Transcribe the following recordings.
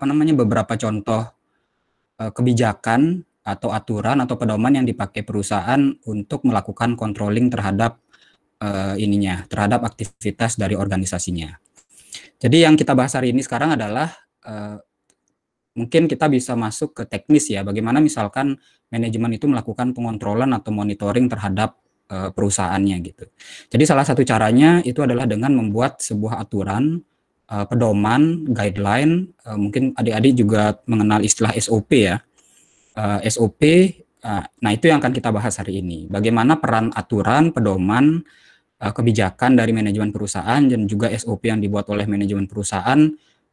apa namanya beberapa contoh eh, kebijakan atau aturan atau pedoman yang dipakai perusahaan untuk melakukan controlling terhadap uh, ininya, terhadap aktivitas dari organisasinya. Jadi yang kita bahas hari ini sekarang adalah uh, mungkin kita bisa masuk ke teknis ya, bagaimana misalkan manajemen itu melakukan pengontrolan atau monitoring terhadap uh, perusahaannya gitu. Jadi salah satu caranya itu adalah dengan membuat sebuah aturan uh, pedoman, guideline, uh, mungkin adik-adik juga mengenal istilah SOP ya. Uh, eh, SOP, uh, nah itu yang akan kita bahas hari ini. Bagaimana peran aturan, pedoman, uh, kebijakan dari manajemen perusahaan dan juga SOP yang dibuat oleh manajemen perusahaan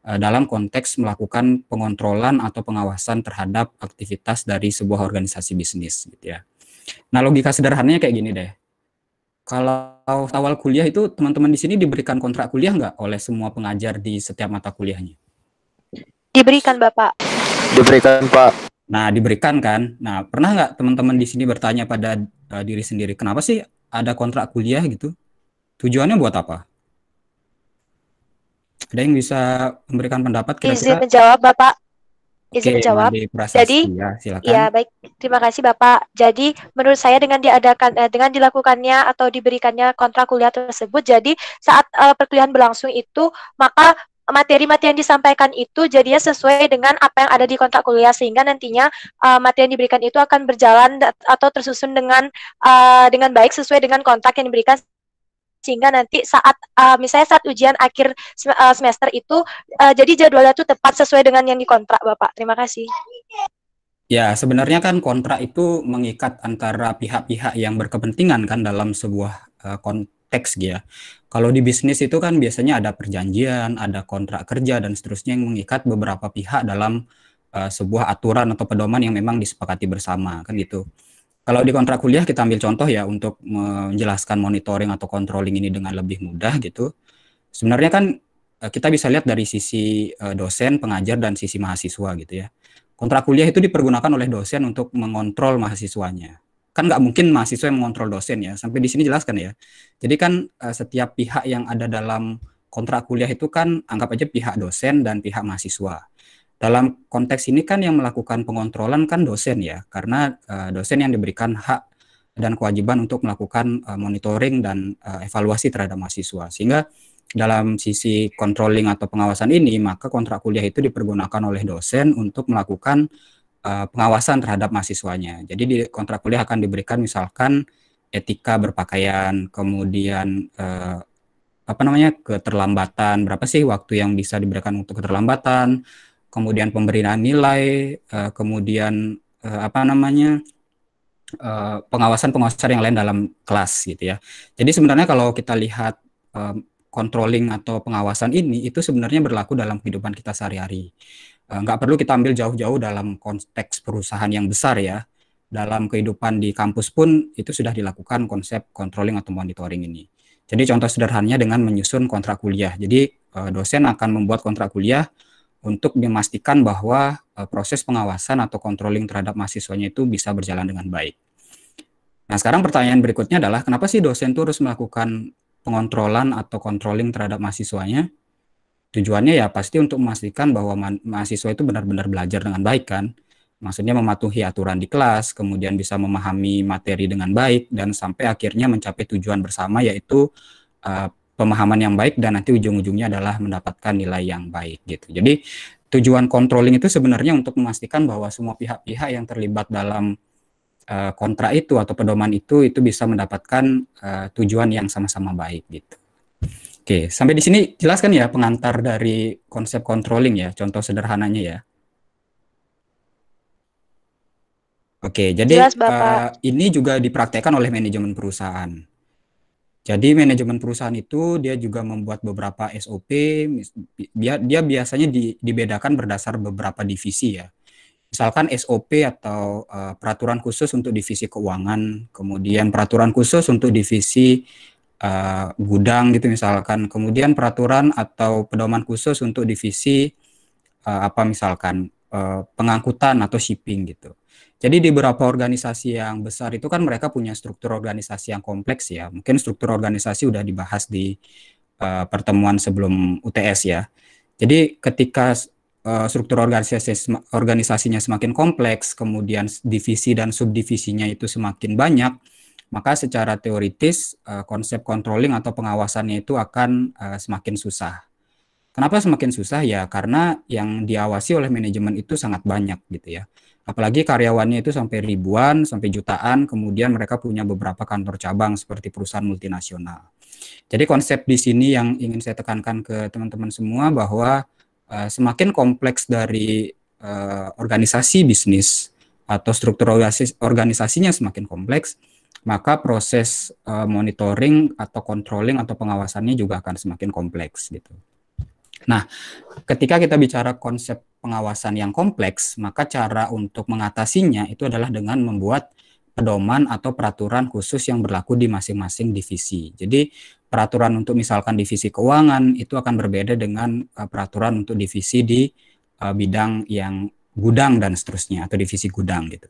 uh, dalam konteks melakukan pengontrolan atau pengawasan terhadap aktivitas dari sebuah organisasi bisnis gitu ya. Nah, logika sederhananya kayak gini deh. Kalau awal kuliah itu teman-teman di sini diberikan kontrak kuliah nggak oleh semua pengajar di setiap mata kuliahnya? Diberikan Bapak. Diberikan Pak. Nah diberikan kan. Nah pernah nggak teman-teman di sini bertanya pada uh, diri sendiri kenapa sih ada kontrak kuliah gitu? Tujuannya buat apa? Ada yang bisa memberikan pendapat? Kira -kira... Izin menjawab Bapak. Izin Oke, jawab. Jadi, ya, ya baik. Terima kasih Bapak. Jadi, menurut saya dengan diadakan eh, dengan dilakukannya atau diberikannya kontrak kuliah tersebut, jadi saat eh, perkuliahan berlangsung itu maka materi-materi yang disampaikan itu jadinya sesuai dengan apa yang ada di kontrak kuliah sehingga nantinya uh, materi yang diberikan itu akan berjalan atau tersusun dengan uh, dengan baik sesuai dengan kontrak yang diberikan sehingga nanti saat uh, misalnya saat ujian akhir sem uh, semester itu uh, jadi jadwalnya itu tepat sesuai dengan yang dikontrak Bapak. Terima kasih. Ya, sebenarnya kan kontrak itu mengikat antara pihak-pihak yang berkepentingan kan dalam sebuah uh, konteks gitu ya. Kalau di bisnis itu kan biasanya ada perjanjian, ada kontrak kerja dan seterusnya yang mengikat beberapa pihak dalam sebuah aturan atau pedoman yang memang disepakati bersama kan gitu. Kalau di kontrak kuliah kita ambil contoh ya untuk menjelaskan monitoring atau controlling ini dengan lebih mudah gitu. Sebenarnya kan eh, kita bisa lihat dari sisi eh, dosen, pengajar dan sisi mahasiswa gitu ya. Kontrak kuliah itu dipergunakan oleh dosen untuk mengontrol mahasiswanya. Kan nggak mungkin mahasiswa yang mengontrol dosen ya. Sampai di sini jelaskan ya. Jadi kan eh, setiap pihak yang ada dalam kontrak kuliah itu kan anggap aja pihak dosen dan pihak mahasiswa dalam konteks ini kan yang melakukan pengontrolan kan dosen ya, karena uh, dosen yang diberikan hak dan kewajiban untuk melakukan uh, monitoring dan uh, evaluasi terhadap mahasiswa. Sehingga dalam sisi controlling atau pengawasan ini, maka kontrak kuliah itu dipergunakan oleh dosen untuk melakukan uh, pengawasan terhadap mahasiswanya. Jadi di kontrak kuliah akan diberikan misalkan etika berpakaian, kemudian uh, apa namanya keterlambatan berapa sih waktu yang bisa diberikan untuk keterlambatan kemudian pemberian nilai, eh, kemudian eh, apa namanya eh, pengawasan pengawasan yang lain dalam kelas gitu ya. Jadi sebenarnya kalau kita lihat controlling atau pengawasan ini itu sebenarnya berlaku dalam kehidupan kita sehari-hari. Uh, nggak perlu kita ambil jauh-jauh dalam konteks perusahaan yang besar ya. Dalam kehidupan di kampus pun itu sudah dilakukan konsep controlling atau monitoring ini. Jadi contoh sederhananya dengan menyusun kontrak kuliah. Jadi dosen akan membuat kontrak kuliah untuk memastikan bahwa e, proses pengawasan atau controlling terhadap mahasiswanya itu bisa berjalan dengan baik. Nah, sekarang pertanyaan berikutnya adalah kenapa sih dosen itu harus melakukan pengontrolan atau controlling terhadap mahasiswanya? Tujuannya ya pasti untuk memastikan bahwa ma mahasiswa itu benar-benar belajar dengan baik kan. Maksudnya mematuhi aturan di kelas, kemudian bisa memahami materi dengan baik dan sampai akhirnya mencapai tujuan bersama yaitu uh, pemahaman yang baik dan nanti ujung-ujungnya adalah mendapatkan nilai yang baik gitu. Jadi tujuan controlling itu sebenarnya untuk memastikan bahwa semua pihak-pihak yang terlibat dalam uh, kontrak itu atau pedoman itu itu bisa mendapatkan uh, tujuan yang sama-sama baik gitu. Oke, sampai di sini jelaskan ya pengantar dari konsep controlling ya, contoh sederhananya ya. Oke, jadi Jelas, uh, ini juga dipraktekkan oleh manajemen perusahaan. Jadi manajemen perusahaan itu dia juga membuat beberapa SOP. Dia biasanya dibedakan berdasar beberapa divisi ya. Misalkan SOP atau eh, peraturan khusus untuk divisi keuangan, kemudian peraturan khusus untuk divisi eh, gudang gitu misalkan, kemudian peraturan atau pedoman khusus untuk divisi eh, apa misalkan pengangkutan atau shipping gitu. Jadi di beberapa organisasi yang besar itu kan mereka punya struktur organisasi yang kompleks ya. Mungkin struktur organisasi sudah dibahas di uh, pertemuan sebelum UTS ya. Jadi ketika uh, struktur organisasi organisasinya semakin kompleks, kemudian divisi dan subdivisinya itu semakin banyak, maka secara teoritis uh, konsep controlling atau pengawasannya itu akan uh, semakin susah. Kenapa semakin susah ya? Karena yang diawasi oleh manajemen itu sangat banyak gitu ya. Apalagi karyawannya itu sampai ribuan, sampai jutaan, kemudian mereka punya beberapa kantor cabang seperti perusahaan multinasional. Jadi konsep di sini yang ingin saya tekankan ke teman-teman semua bahwa uh, semakin kompleks dari uh, organisasi bisnis atau struktur organisasinya semakin kompleks, maka proses uh, monitoring atau controlling atau pengawasannya juga akan semakin kompleks gitu. Nah, ketika kita bicara konsep pengawasan yang kompleks, maka cara untuk mengatasinya itu adalah dengan membuat pedoman atau peraturan khusus yang berlaku di masing-masing divisi. Jadi peraturan untuk misalkan divisi keuangan itu akan berbeda dengan e, peraturan untuk divisi di e, bidang yang gudang dan seterusnya atau divisi gudang gitu.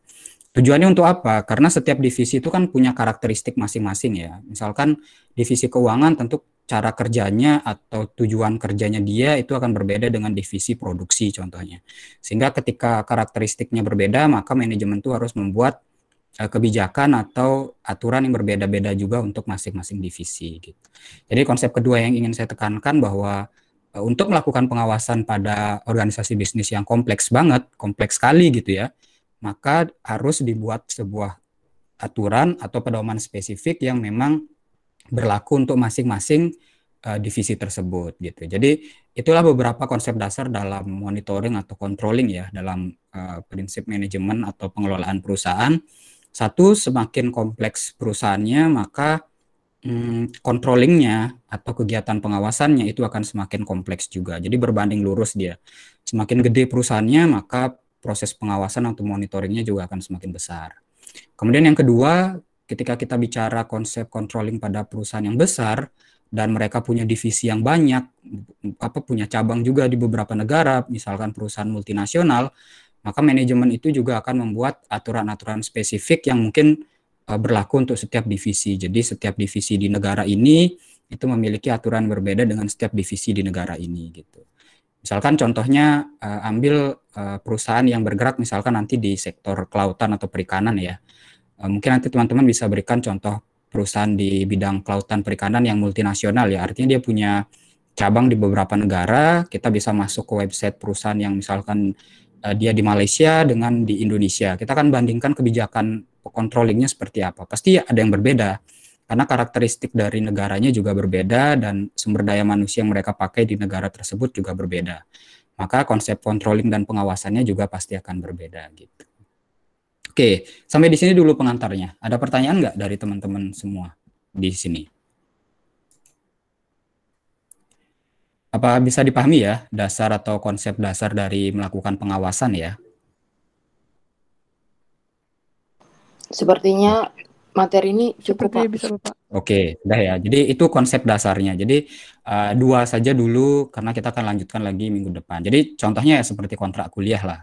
Tujuannya untuk apa? Karena setiap divisi itu kan punya karakteristik masing-masing ya. Misalkan divisi keuangan tentu cara kerjanya atau tujuan kerjanya dia itu akan berbeda dengan divisi produksi contohnya. Sehingga ketika karakteristiknya berbeda, maka manajemen itu harus membuat e, kebijakan atau aturan yang berbeda-beda juga untuk masing-masing divisi gitu. Jadi konsep kedua yang ingin saya tekankan bahwa e, untuk melakukan pengawasan pada organisasi bisnis yang kompleks banget, kompleks sekali gitu ya, maka harus dibuat sebuah aturan atau pedoman spesifik yang memang berlaku untuk masing-masing uh, divisi tersebut gitu. Jadi itulah beberapa konsep dasar dalam monitoring atau controlling ya dalam uh, prinsip manajemen atau pengelolaan perusahaan. Satu, semakin kompleks perusahaannya maka mm, controllingnya atau kegiatan pengawasannya itu akan semakin kompleks juga. Jadi berbanding lurus dia. Semakin gede perusahaannya maka proses pengawasan atau monitoringnya juga akan semakin besar. Kemudian yang kedua, ketika kita bicara konsep controlling pada perusahaan yang besar dan mereka punya divisi yang banyak, apa punya cabang juga di beberapa negara, misalkan perusahaan multinasional, maka manajemen itu juga akan membuat aturan-aturan spesifik yang mungkin e, berlaku untuk setiap divisi. Jadi setiap divisi di negara ini itu memiliki aturan berbeda dengan setiap divisi di negara ini gitu. Misalkan contohnya e, ambil e, perusahaan yang bergerak misalkan nanti di sektor kelautan atau perikanan ya Eh, mungkin nanti teman-teman bisa berikan contoh perusahaan di bidang kelautan perikanan yang multinasional ya. Artinya dia punya cabang di beberapa negara, kita bisa masuk ke website perusahaan yang misalkan eh, dia di Malaysia dengan di Indonesia. Kita akan bandingkan kebijakan controllingnya seperti apa. Pasti ada yang berbeda karena karakteristik dari negaranya juga berbeda dan sumber daya manusia yang mereka pakai di negara tersebut juga berbeda. Maka konsep controlling dan pengawasannya juga pasti akan berbeda gitu. Oke, sampai di sini dulu pengantarnya. Ada pertanyaan nggak dari teman-teman semua di sini? Apa bisa dipahami ya dasar atau konsep dasar dari melakukan pengawasan ya? Sepertinya materi ini cukup Seperti Pak. Bisa, Pak. Oke, sudah ya. Jadi itu konsep dasarnya. Jadi uh, dua saja dulu karena kita akan lanjutkan lagi minggu depan. Jadi contohnya ya seperti kontrak kuliah lah.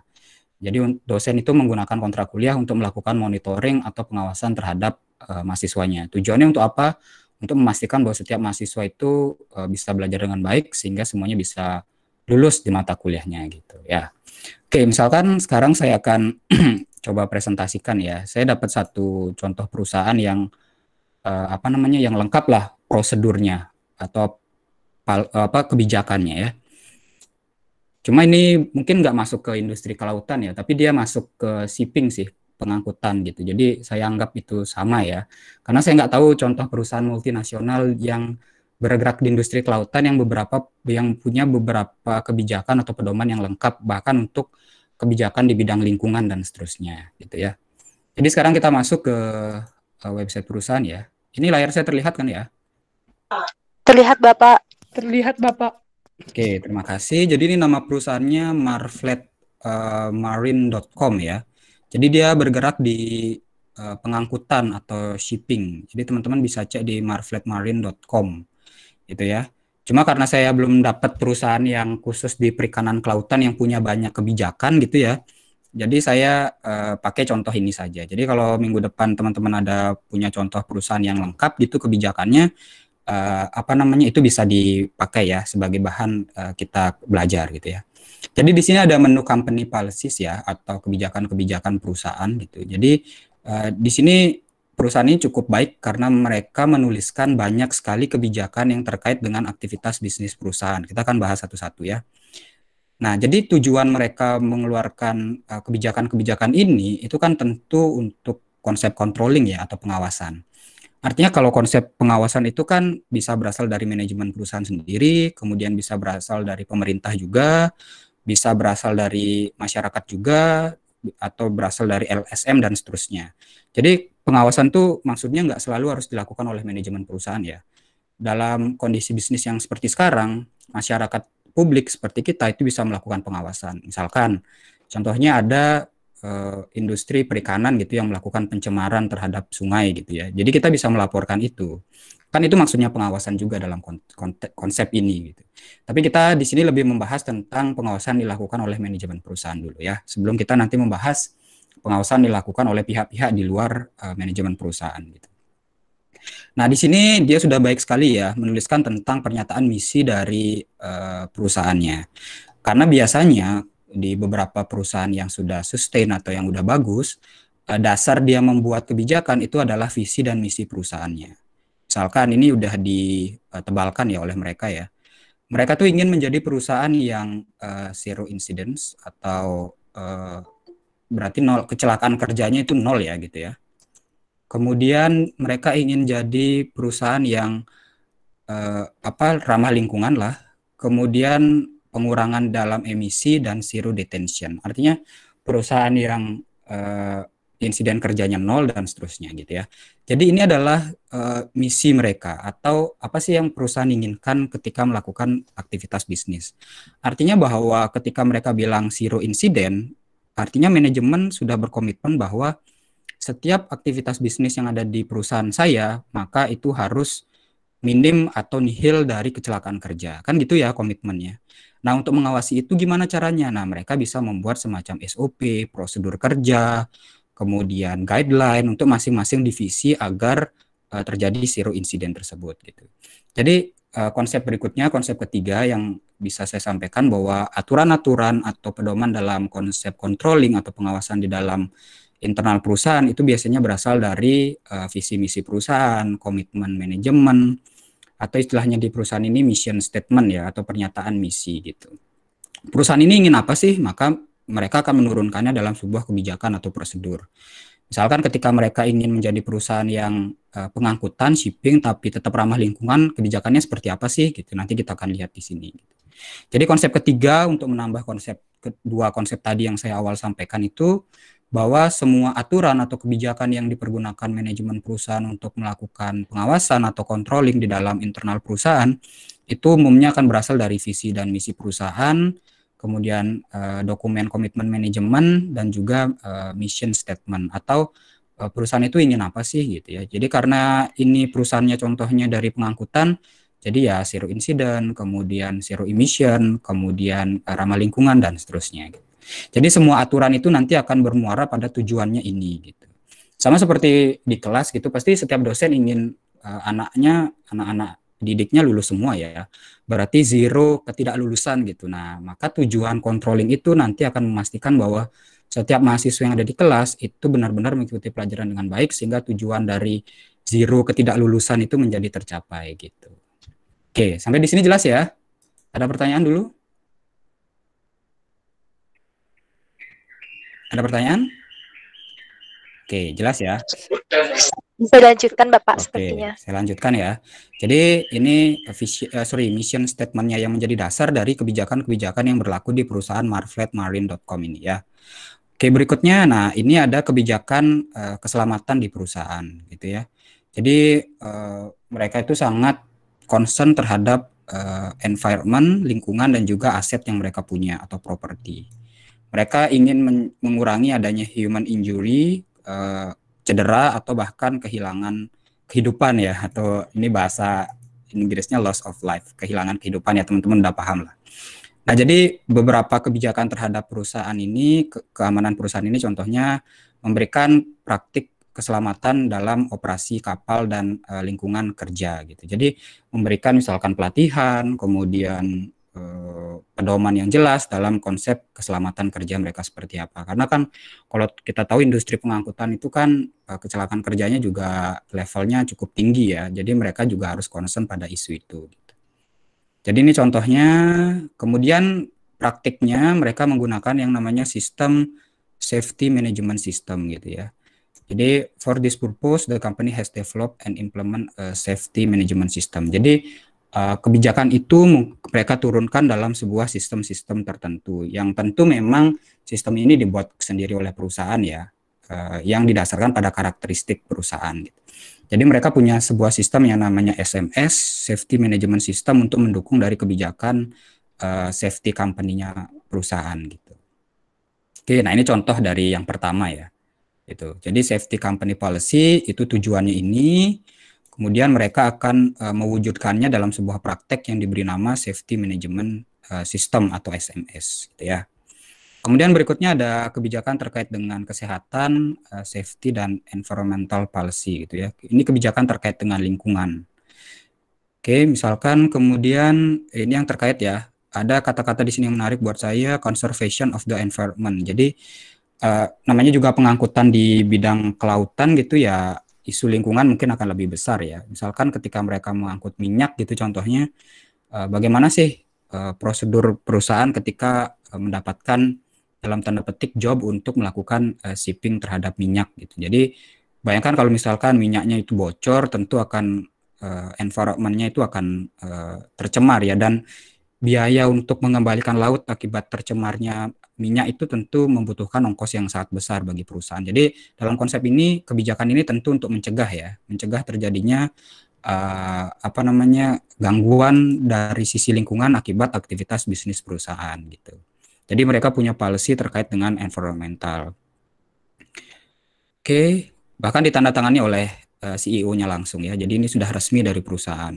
Jadi dosen itu menggunakan kontrak kuliah untuk melakukan monitoring atau pengawasan terhadap uh, mahasiswanya. Tujuannya untuk apa? Untuk memastikan bahwa setiap mahasiswa itu uh, bisa belajar dengan baik sehingga semuanya bisa lulus di mata kuliahnya gitu ya. Oke, misalkan sekarang saya akan coba presentasikan ya. Saya dapat satu contoh perusahaan yang uh, apa namanya yang lengkap lah prosedurnya atau apa kebijakannya ya. Cuma ini mungkin nggak masuk ke industri kelautan ya, tapi dia masuk ke shipping sih, pengangkutan gitu. Jadi saya anggap itu sama ya. Karena saya nggak tahu contoh perusahaan multinasional yang bergerak di industri kelautan yang beberapa yang punya beberapa kebijakan atau pedoman yang lengkap bahkan untuk kebijakan di bidang lingkungan dan seterusnya gitu ya. Jadi sekarang kita masuk ke eh, website perusahaan ya. Ini layar saya terlihat kan ya? Terlihat Bapak. Terlihat Bapak. Oke, terima kasih. Jadi ini nama perusahaannya Marflet eh, uh, ya. Jadi dia bergerak di uh, pengangkutan atau shipping. Jadi teman-teman bisa cek di marfletmarine.com. Gitu ya. Cuma karena saya belum dapat perusahaan yang khusus di perikanan kelautan yang punya banyak kebijakan gitu ya. Jadi saya uh, pakai contoh ini saja. Jadi kalau minggu depan teman-teman ada punya contoh perusahaan yang lengkap gitu kebijakannya, uh, apa namanya itu bisa dipakai ya sebagai bahan uh, kita belajar gitu ya. Jadi di sini ada menu company policies ya atau kebijakan-kebijakan perusahaan gitu. Jadi uh, di sini perusahaan ini cukup baik karena mereka menuliskan banyak sekali kebijakan yang terkait dengan aktivitas bisnis perusahaan. Kita akan bahas satu-satu ya. Nah, jadi tujuan mereka mengeluarkan kebijakan-kebijakan uh, ini itu kan tentu untuk konsep controlling ya atau pengawasan. Artinya kalau konsep pengawasan itu kan bisa berasal dari manajemen perusahaan sendiri, kemudian bisa berasal dari pemerintah juga, bisa berasal dari masyarakat juga, atau berasal dari LSM dan seterusnya. Jadi pengawasan tuh maksudnya nggak selalu harus dilakukan oleh manajemen perusahaan ya. Dalam kondisi bisnis yang seperti sekarang, masyarakat publik seperti kita itu bisa melakukan pengawasan. Misalkan contohnya ada Eh, industri perikanan gitu yang melakukan pencemaran terhadap sungai gitu ya. Jadi kita bisa melaporkan itu. Kan itu maksudnya pengawasan juga dalam konsep ini gitu. Tapi kita di sini lebih membahas tentang pengawasan dilakukan oleh manajemen perusahaan dulu ya. Sebelum kita nanti membahas pengawasan dilakukan oleh pihak-pihak di luar uh, manajemen perusahaan gitu. Nah, di sini dia sudah baik sekali ya menuliskan tentang pernyataan misi dari uh, perusahaannya. Karena biasanya di beberapa perusahaan yang sudah sustain atau yang sudah bagus, eh, dasar dia membuat kebijakan itu adalah visi dan misi perusahaannya. Misalkan ini sudah ditebalkan ya oleh mereka ya. Mereka tuh ingin menjadi perusahaan yang uh, zero incidents atau uh, berarti nol kecelakaan kerjanya itu nol ya gitu ya. Kemudian mereka ingin jadi perusahaan yang uh, apa ramah lingkungan lah. Kemudian pengurangan dalam emisi dan zero detention. Artinya perusahaan yang uh, insiden kerjanya nol dan seterusnya gitu ya. Jadi ini adalah uh, misi mereka atau apa sih yang perusahaan inginkan ketika melakukan aktivitas bisnis. Artinya bahwa ketika mereka bilang zero insiden, artinya manajemen sudah berkomitmen bahwa setiap aktivitas bisnis yang ada di perusahaan saya, maka itu harus minim atau nihil dari kecelakaan kerja. Kan gitu ya komitmennya. Nah, untuk mengawasi itu gimana caranya? Nah, mereka bisa membuat semacam SOP, prosedur kerja, kemudian guideline untuk masing-masing divisi agar uh, terjadi zero insiden tersebut gitu. Jadi uh, konsep berikutnya, konsep ketiga yang bisa saya sampaikan bahwa aturan-aturan atau pedoman dalam konsep controlling atau pengawasan di dalam internal perusahaan itu biasanya berasal dari uh, visi misi perusahaan, komitmen manajemen, atau istilahnya di perusahaan ini mission statement ya atau pernyataan misi gitu. Perusahaan ini ingin apa sih? Maka mereka akan menurunkannya dalam sebuah kebijakan atau prosedur. Misalkan ketika mereka ingin menjadi perusahaan yang eh, pengangkutan shipping tapi tetap ramah lingkungan, kebijakannya seperti apa sih gitu. Nanti kita akan lihat di sini. Gitu. Jadi konsep ketiga untuk menambah konsep kedua konsep tadi yang saya awal sampaikan itu bahwa semua aturan atau kebijakan yang dipergunakan manajemen perusahaan untuk melakukan pengawasan atau controlling di dalam internal perusahaan itu umumnya akan berasal dari visi dan misi perusahaan, kemudian eh, dokumen komitmen manajemen dan juga eh, mission statement atau eh, perusahaan itu ingin apa sih gitu ya. Jadi karena ini perusahaannya contohnya dari pengangkutan, jadi ya zero incident, kemudian zero emission, kemudian eh, ramah lingkungan dan seterusnya gitu. Jadi semua aturan itu nanti akan bermuara pada tujuannya ini gitu. Sama seperti di kelas gitu, pasti setiap dosen ingin uh, anaknya, anak-anak didiknya lulus semua ya. Berarti zero ketidaklulusan gitu. Nah, maka tujuan controlling itu nanti akan memastikan bahwa setiap mahasiswa yang ada di kelas itu benar-benar mengikuti pelajaran dengan baik sehingga tujuan dari zero ketidaklulusan itu menjadi tercapai gitu. Oke, sampai di sini jelas ya? Ada pertanyaan dulu? Ada pertanyaan? Oke, jelas ya. Bisa lanjutkan Bapak Oke, sepertinya. Saya lanjutkan ya. Jadi ini visi, uh, sorry mission statementnya yang menjadi dasar dari kebijakan-kebijakan yang berlaku di perusahaan MarfleetMarine.com ini ya. Oke berikutnya, nah ini ada kebijakan uh, keselamatan di perusahaan gitu ya. Jadi uh, mereka itu sangat concern terhadap uh, environment, lingkungan dan juga aset yang mereka punya atau properti. Mereka ingin mengurangi adanya human injury, uh, cedera atau bahkan kehilangan kehidupan ya atau ini bahasa Inggrisnya loss of life, kehilangan kehidupan ya teman-teman udah paham lah. Nah, jadi beberapa kebijakan terhadap perusahaan ini, ke keamanan perusahaan ini contohnya memberikan praktik keselamatan dalam operasi kapal dan e, lingkungan kerja gitu. Jadi memberikan misalkan pelatihan, kemudian Eh, pedoman yang jelas dalam konsep keselamatan kerja mereka seperti apa. Karena kan kalau kita tahu industri pengangkutan itu kan eh, kecelakaan kerjanya juga levelnya cukup tinggi ya. Jadi mereka juga harus concern pada isu itu. Gitu. Jadi ini contohnya. Kemudian praktiknya mereka menggunakan yang namanya sistem safety management system gitu ya. Jadi for this purpose the company has developed and implement a safety management system. Jadi Eh, kebijakan itu mereka turunkan dalam sebuah sistem-sistem tertentu yang tentu memang sistem ini dibuat sendiri oleh perusahaan ya eh, yang didasarkan pada karakteristik perusahaan gitu. Jadi mereka punya sebuah sistem yang namanya SMS Safety Management System untuk mendukung dari kebijakan eh, safety company-nya perusahaan gitu. Oke, nah ini contoh dari yang pertama ya. Itu. Jadi safety company policy itu tujuannya ini Kemudian mereka akan uh, mewujudkannya dalam sebuah praktek yang diberi nama Safety Management uh, System atau SMS, gitu ya. Kemudian berikutnya ada kebijakan terkait dengan kesehatan, uh, safety dan environmental policy, gitu ya. Ini kebijakan terkait dengan lingkungan. Oke, misalkan kemudian ini yang terkait ya. Ada kata-kata di sini yang menarik buat saya, conservation of the environment. Jadi uh, namanya juga pengangkutan di bidang kelautan gitu ya isu lingkungan mungkin akan lebih besar ya. Misalkan ketika mereka mengangkut minyak gitu contohnya, uh, bagaimana sih uh, prosedur perusahaan ketika uh, mendapatkan dalam tanda petik job untuk melakukan uh, shipping terhadap minyak gitu. Jadi bayangkan kalau misalkan minyaknya itu bocor, tentu akan uh, environmentnya itu akan uh, tercemar ya dan biaya untuk mengembalikan laut akibat tercemarnya minyak itu tentu membutuhkan ongkos yang sangat besar bagi perusahaan. Jadi dalam konsep ini kebijakan ini tentu untuk mencegah ya, mencegah terjadinya uh, apa namanya gangguan dari sisi lingkungan akibat aktivitas bisnis perusahaan gitu. Jadi mereka punya policy terkait dengan environmental. Oke, okay. bahkan ditandatangani oleh uh, eh, CEO-nya langsung ya. Jadi ini sudah resmi dari perusahaan.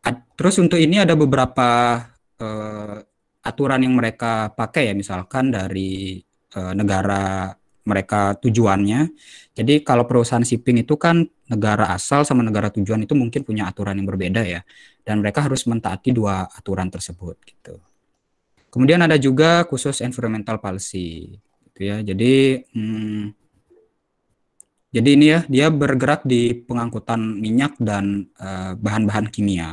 Ad, terus untuk ini ada beberapa uh, aturan yang mereka pakai ya misalkan dari uh, negara mereka tujuannya. Jadi kalau perusahaan shipping itu kan negara asal sama negara tujuan itu mungkin punya aturan yang berbeda ya. Dan mereka harus mentaati dua aturan tersebut gitu. Kemudian ada juga khusus environmental policy gitu ya. Jadi hmm, jadi ini ya dia bergerak di pengangkutan minyak dan eh, bahan-bahan uh, kimia.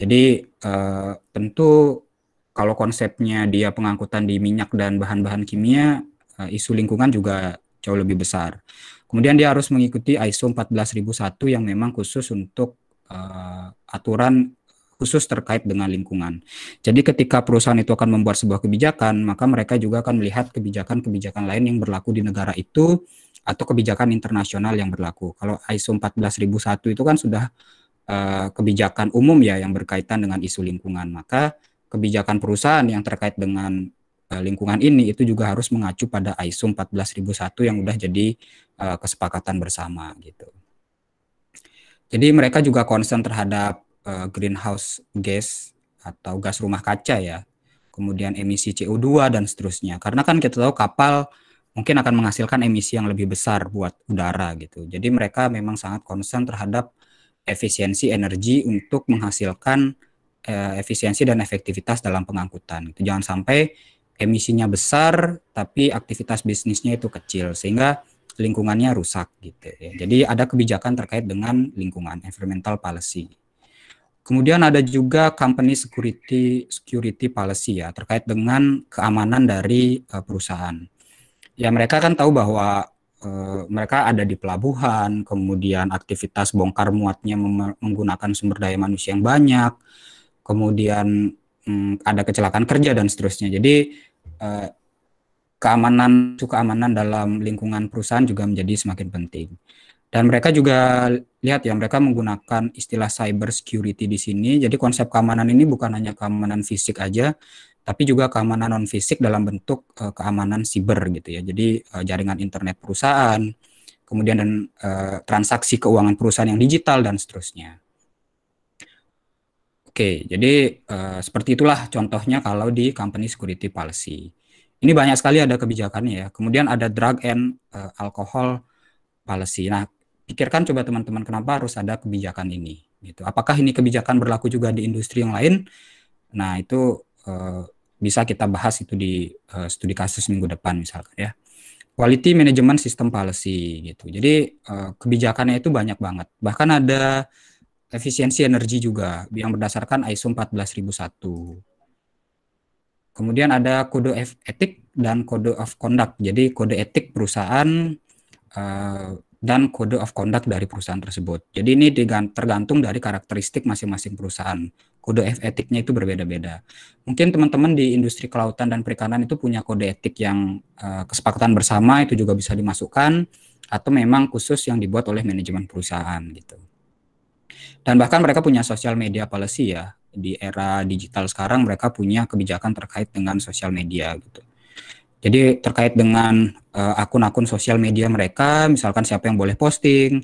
Jadi uh, tentu kalau konsepnya dia pengangkutan di minyak dan bahan-bahan kimia, eh, isu lingkungan juga jauh lebih besar. Kemudian dia harus mengikuti ISO 14001 yang memang khusus untuk uh, aturan khusus terkait dengan lingkungan. Jadi ketika perusahaan itu akan membuat sebuah kebijakan, maka mereka juga akan melihat kebijakan-kebijakan lain yang berlaku di negara itu atau kebijakan internasional yang berlaku. Kalau ISO 14001 itu kan sudah uh, kebijakan umum ya yang berkaitan dengan isu lingkungan, maka kebijakan perusahaan yang terkait dengan eh, lingkungan ini itu juga harus mengacu pada ISO 14001 yang sudah jadi uh, kesepakatan bersama gitu. Jadi mereka juga concern terhadap uh, greenhouse gas atau gas rumah kaca ya. Kemudian emisi CO2 dan seterusnya. Karena kan kita tahu kapal mungkin akan menghasilkan emisi yang lebih besar buat udara gitu. Jadi mereka memang sangat concern terhadap efisiensi energi untuk menghasilkan eh, efisiensi dan efektivitas dalam pengangkutan. Itu jangan sampai emisinya besar tapi aktivitas bisnisnya itu kecil sehingga lingkungannya rusak gitu ya. Jadi ada kebijakan terkait dengan lingkungan environmental policy. Kemudian ada juga company security security policy ya terkait dengan keamanan dari uh, perusahaan. Ya mereka kan tahu bahwa uh, mereka ada di pelabuhan, kemudian aktivitas bongkar muatnya menggunakan sumber daya manusia yang banyak, kemudian hmm, ada kecelakaan kerja dan seterusnya. Jadi eh, keamanan keamanan dalam lingkungan perusahaan juga menjadi semakin penting. Dan mereka juga lihat ya mereka menggunakan istilah cyber security di sini. Jadi konsep keamanan ini bukan hanya keamanan fisik aja, tapi juga keamanan non fisik dalam bentuk uh, keamanan siber gitu ya. Jadi uh, jaringan internet perusahaan, kemudian dan uh, transaksi keuangan perusahaan yang digital dan seterusnya. Oke, jadi uh, seperti itulah contohnya kalau di company security policy. Ini banyak sekali ada kebijakannya ya. Kemudian ada drug and uh, alcohol policy. Nah, pikirkan coba teman-teman kenapa harus ada kebijakan ini gitu. Apakah ini kebijakan berlaku juga di industri yang lain? Nah, itu uh, bisa kita bahas itu di uh, studi kasus minggu depan misalkan ya. Quality management system policy gitu. Jadi uh, kebijakannya itu banyak banget. Bahkan ada efisiensi energi juga yang berdasarkan ISO 14001. Kemudian ada kode etik dan kode of conduct. Jadi kode etik perusahaan uh, dan kode of conduct dari perusahaan tersebut. Jadi ini tergantung dari karakteristik masing-masing perusahaan. Kode etiknya itu berbeda-beda. Mungkin teman-teman di industri kelautan dan perikanan itu punya kode etik yang uh, kesepakatan bersama itu juga bisa dimasukkan atau memang khusus yang dibuat oleh manajemen perusahaan gitu. Dan bahkan mereka punya social media policy ya. Di era digital sekarang mereka punya kebijakan terkait dengan social media gitu. Jadi terkait dengan eh, akun-akun sosial media mereka, misalkan siapa yang boleh posting,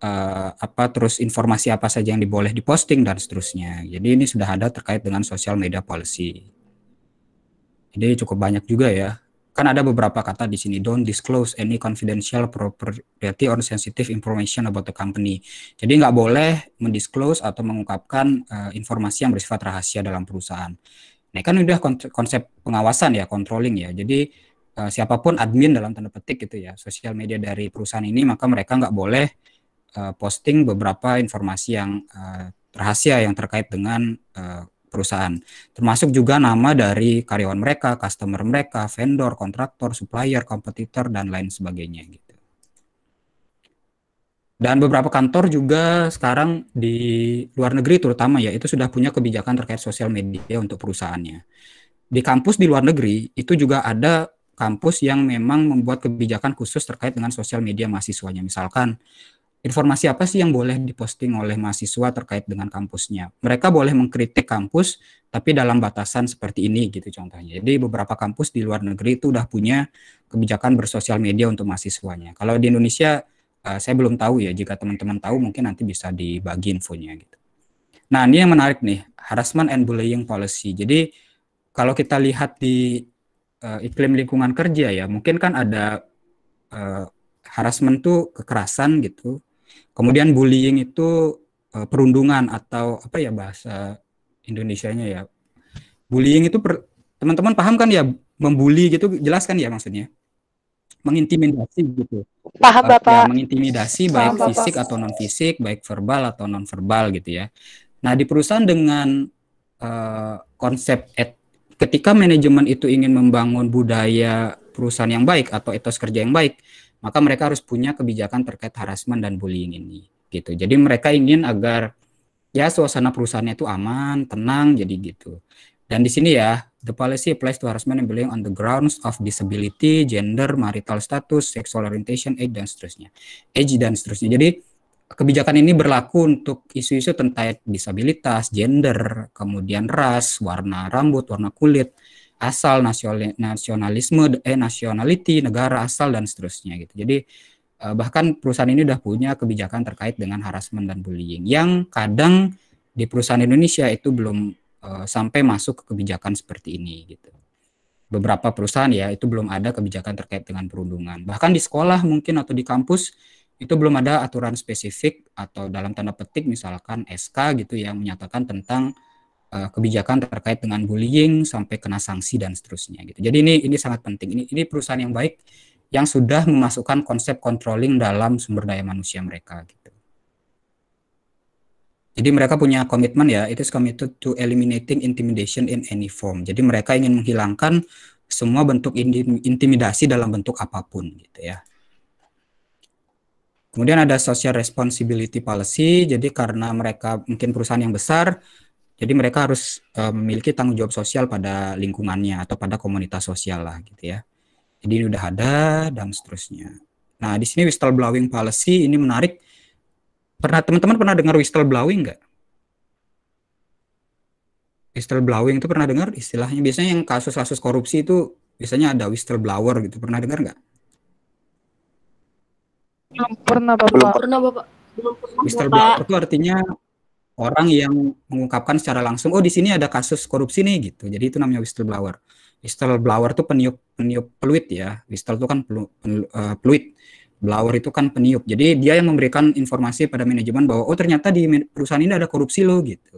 uh, apa terus informasi apa saja yang diboleh diposting dan seterusnya. Jadi ini sudah ada terkait dengan social media policy. Jadi cukup banyak juga ya kan ada beberapa kata di sini don't disclose any confidential property or sensitive information about the company. Jadi nggak boleh mendisclose atau mengungkapkan uh, informasi yang bersifat rahasia dalam perusahaan. Nah kan udah konsep pengawasan ya, controlling ya. Jadi uh, siapapun admin dalam tanda petik gitu ya, sosial media dari perusahaan ini maka mereka nggak boleh uh, posting beberapa informasi yang uh, rahasia yang terkait dengan uh, perusahaan. Termasuk juga nama dari karyawan mereka, customer mereka, vendor, kontraktor, supplier, kompetitor, dan lain sebagainya gitu. Dan beberapa kantor juga sekarang di luar negeri terutama ya itu sudah punya kebijakan terkait sosial media untuk perusahaannya. Di kampus di luar negeri itu juga ada kampus yang memang membuat kebijakan khusus terkait dengan sosial media mahasiswanya. Misalkan informasi apa sih yang boleh diposting oleh mahasiswa terkait dengan kampusnya. Mereka boleh mengkritik kampus, tapi dalam batasan seperti ini gitu contohnya. Jadi beberapa kampus di luar negeri itu udah punya kebijakan bersosial media untuk mahasiswanya. Kalau di Indonesia eh, saya belum tahu ya, jika teman-teman tahu mungkin nanti bisa dibagi infonya gitu. Nah ini yang menarik nih, harassment and bullying policy. Jadi kalau kita lihat di uh, iklim lingkungan kerja ya, mungkin kan ada uh, harassment tuh kekerasan gitu, Kemudian bullying itu uh, perundungan atau apa ya bahasa Indonesianya ya. Bullying itu teman-teman paham kan ya membuli gitu jelaskan ya maksudnya. Mengintimidasi gitu. Paham ya, Bapak. Ya, mengintimidasi paham, baik Bapak. fisik atau non fisik, baik verbal atau non verbal gitu ya. Nah, di perusahaan dengan uh, konsep et ketika manajemen itu ingin membangun budaya perusahaan yang baik atau etos kerja yang baik, maka mereka harus punya kebijakan terkait harassment dan bullying ini gitu. Jadi mereka ingin agar ya suasana perusahaannya itu aman, tenang jadi gitu. Dan di sini ya, the policy applies to harassment and bullying on the grounds of disability, gender, marital status, sexual orientation, age dan seterusnya. Age dan seterusnya. Jadi kebijakan ini berlaku untuk isu-isu tentang disabilitas, gender, kemudian ras, warna rambut, warna kulit, asal nasionalisme eh nationality negara asal dan seterusnya gitu jadi eh, bahkan perusahaan ini udah punya kebijakan terkait dengan harassment dan bullying yang kadang di perusahaan Indonesia itu belum uh, sampai masuk ke kebijakan seperti ini gitu beberapa perusahaan ya itu belum ada kebijakan terkait dengan perundungan bahkan di sekolah mungkin atau di kampus itu belum ada aturan spesifik atau dalam tanda petik misalkan SK gitu yang menyatakan tentang Eh, kebijakan terkait dengan bullying sampai kena sanksi dan seterusnya gitu. Jadi ini ini sangat penting. Ini ini perusahaan yang baik yang sudah memasukkan konsep controlling dalam sumber daya manusia mereka gitu. Jadi mereka punya komitmen ya, it is committed to eliminating intimidation in any form. Jadi mereka ingin menghilangkan semua bentuk intimidasi dalam bentuk apapun gitu ya. Kemudian ada social responsibility policy, jadi karena mereka mungkin perusahaan yang besar, jadi mereka harus uh, memiliki tanggung jawab sosial pada lingkungannya atau pada komunitas sosial lah gitu ya. Jadi ini udah ada dan seterusnya. Nah di sini whistleblowing policy ini menarik. Pernah teman-teman pernah dengar whistleblowing nggak? Whistleblowing itu pernah dengar istilahnya? Biasanya yang kasus-kasus korupsi itu biasanya ada whistleblower gitu. Pernah dengar nggak? Belum pernah bapak. Belum pernah bapak. Belum pernah, bapak. Whistleblower itu artinya orang yang mengungkapkan secara langsung, oh di sini ada kasus korupsi nih gitu. Jadi itu namanya whistleblower. Whistleblower itu peniup peniup peluit ya. Whistle itu kan pelu, pelu, uh, eh, peluit. Blower itu kan peniup. Jadi dia yang memberikan informasi pada manajemen bahwa oh ternyata di perusahaan ini ada korupsi loh gitu.